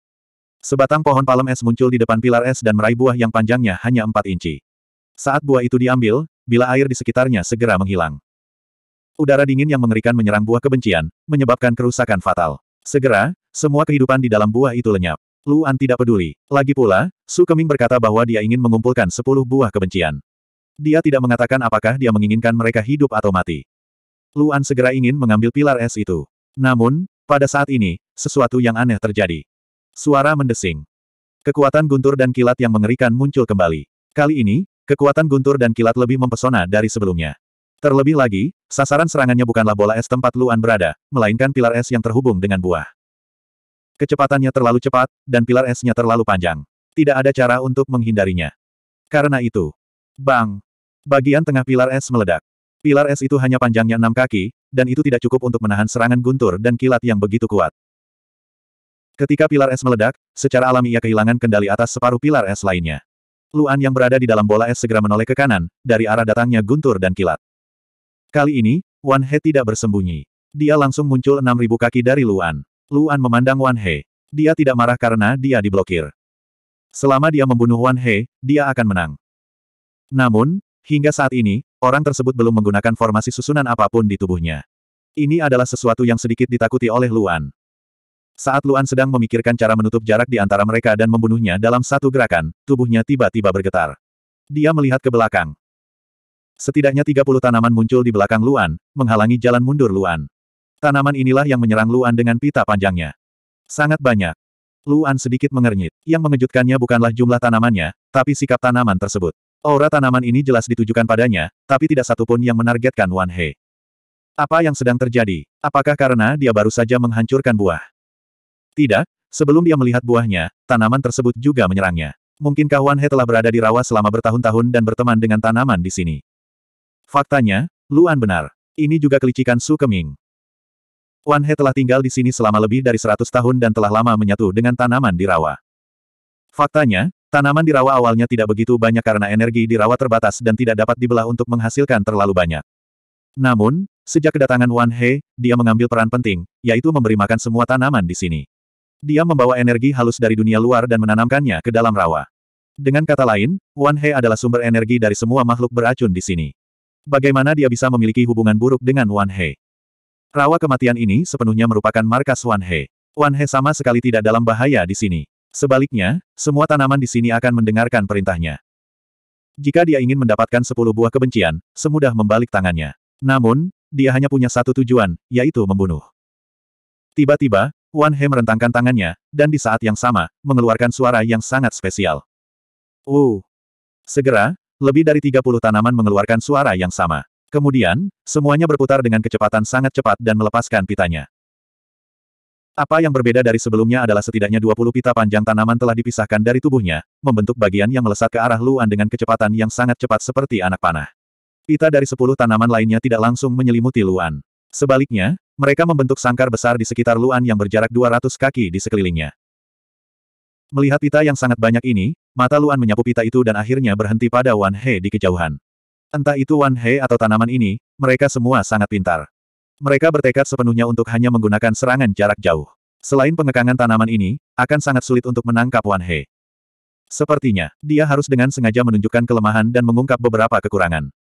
Speaker 1: Sebatang pohon palem es muncul di depan pilar es dan meraih buah yang panjangnya hanya 4 inci. Saat buah itu diambil, bila air di sekitarnya segera menghilang. Udara dingin yang mengerikan menyerang buah kebencian, menyebabkan kerusakan fatal. Segera, semua kehidupan di dalam buah itu lenyap. Luan tidak peduli. Lagi pula, Su Keming berkata bahwa dia ingin mengumpulkan sepuluh buah kebencian. Dia tidak mengatakan apakah dia menginginkan mereka hidup atau mati. Luan segera ingin mengambil pilar es itu. Namun, pada saat ini, sesuatu yang aneh terjadi. Suara mendesing. Kekuatan guntur dan kilat yang mengerikan muncul kembali. Kali ini, kekuatan guntur dan kilat lebih mempesona dari sebelumnya. Terlebih lagi, sasaran serangannya bukanlah bola es tempat Luan berada, melainkan pilar es yang terhubung dengan buah. Kecepatannya terlalu cepat, dan pilar esnya terlalu panjang. Tidak ada cara untuk menghindarinya. Karena itu, bang! Bagian tengah pilar es meledak. Pilar es itu hanya panjangnya enam kaki, dan itu tidak cukup untuk menahan serangan guntur dan kilat yang begitu kuat. Ketika pilar es meledak, secara alami ia kehilangan kendali atas separuh pilar es lainnya. Luan yang berada di dalam bola es segera menoleh ke kanan, dari arah datangnya guntur dan kilat. Kali ini, Wan He tidak bersembunyi. Dia langsung muncul enam ribu kaki dari Luan. Luan memandang Wan He. Dia tidak marah karena dia diblokir. Selama dia membunuh Wan He, dia akan menang. Namun, hingga saat ini, orang tersebut belum menggunakan formasi susunan apapun di tubuhnya. Ini adalah sesuatu yang sedikit ditakuti oleh Luan. Saat Luan sedang memikirkan cara menutup jarak di antara mereka dan membunuhnya dalam satu gerakan, tubuhnya tiba-tiba bergetar. Dia melihat ke belakang. Setidaknya 30 tanaman muncul di belakang Luan, menghalangi jalan mundur Luan. Tanaman inilah yang menyerang Luan dengan pita panjangnya. Sangat banyak. Luan sedikit mengernyit. Yang mengejutkannya bukanlah jumlah tanamannya, tapi sikap tanaman tersebut. Aura tanaman ini jelas ditujukan padanya, tapi tidak satupun yang menargetkan Wan He. Apa yang sedang terjadi? Apakah karena dia baru saja menghancurkan buah? Tidak, sebelum dia melihat buahnya, tanaman tersebut juga menyerangnya. Mungkinkah Wan He telah berada di rawa selama bertahun-tahun dan berteman dengan tanaman di sini? Faktanya, Luan benar. Ini juga kelicikan Su Keming. Wan He telah tinggal di sini selama lebih dari seratus tahun dan telah lama menyatu dengan tanaman di rawa. Faktanya, tanaman di rawa awalnya tidak begitu banyak karena energi di rawa terbatas dan tidak dapat dibelah untuk menghasilkan terlalu banyak. Namun, sejak kedatangan Wan He, dia mengambil peran penting, yaitu memberi makan semua tanaman di sini. Dia membawa energi halus dari dunia luar dan menanamkannya ke dalam rawa. Dengan kata lain, Wan He adalah sumber energi dari semua makhluk beracun di sini. Bagaimana dia bisa memiliki hubungan buruk dengan Wan He? Rawa kematian ini sepenuhnya merupakan markas Wanhe. Wanhe sama sekali tidak dalam bahaya di sini. Sebaliknya, semua tanaman di sini akan mendengarkan perintahnya. Jika dia ingin mendapatkan sepuluh buah kebencian, semudah membalik tangannya. Namun, dia hanya punya satu tujuan, yaitu membunuh. Tiba-tiba, Wanhe merentangkan tangannya, dan di saat yang sama, mengeluarkan suara yang sangat spesial. Uh! Segera, lebih dari 30 tanaman mengeluarkan suara yang sama. Kemudian, semuanya berputar dengan kecepatan sangat cepat dan melepaskan pitanya. Apa yang berbeda dari sebelumnya adalah setidaknya 20 pita panjang tanaman telah dipisahkan dari tubuhnya, membentuk bagian yang melesat ke arah Luan dengan kecepatan yang sangat cepat seperti anak panah. Pita dari 10 tanaman lainnya tidak langsung menyelimuti Luan. Sebaliknya, mereka membentuk sangkar besar di sekitar Luan yang berjarak 200 kaki di sekelilingnya. Melihat pita yang sangat banyak ini, mata Luan menyapu pita itu dan akhirnya berhenti pada Wan He di kejauhan. Entah itu Wan He atau tanaman ini, mereka semua sangat pintar. Mereka bertekad sepenuhnya untuk hanya menggunakan serangan jarak jauh. Selain pengekangan tanaman ini, akan sangat sulit untuk menangkap Wan He. Sepertinya, dia harus dengan sengaja menunjukkan kelemahan dan mengungkap beberapa kekurangan.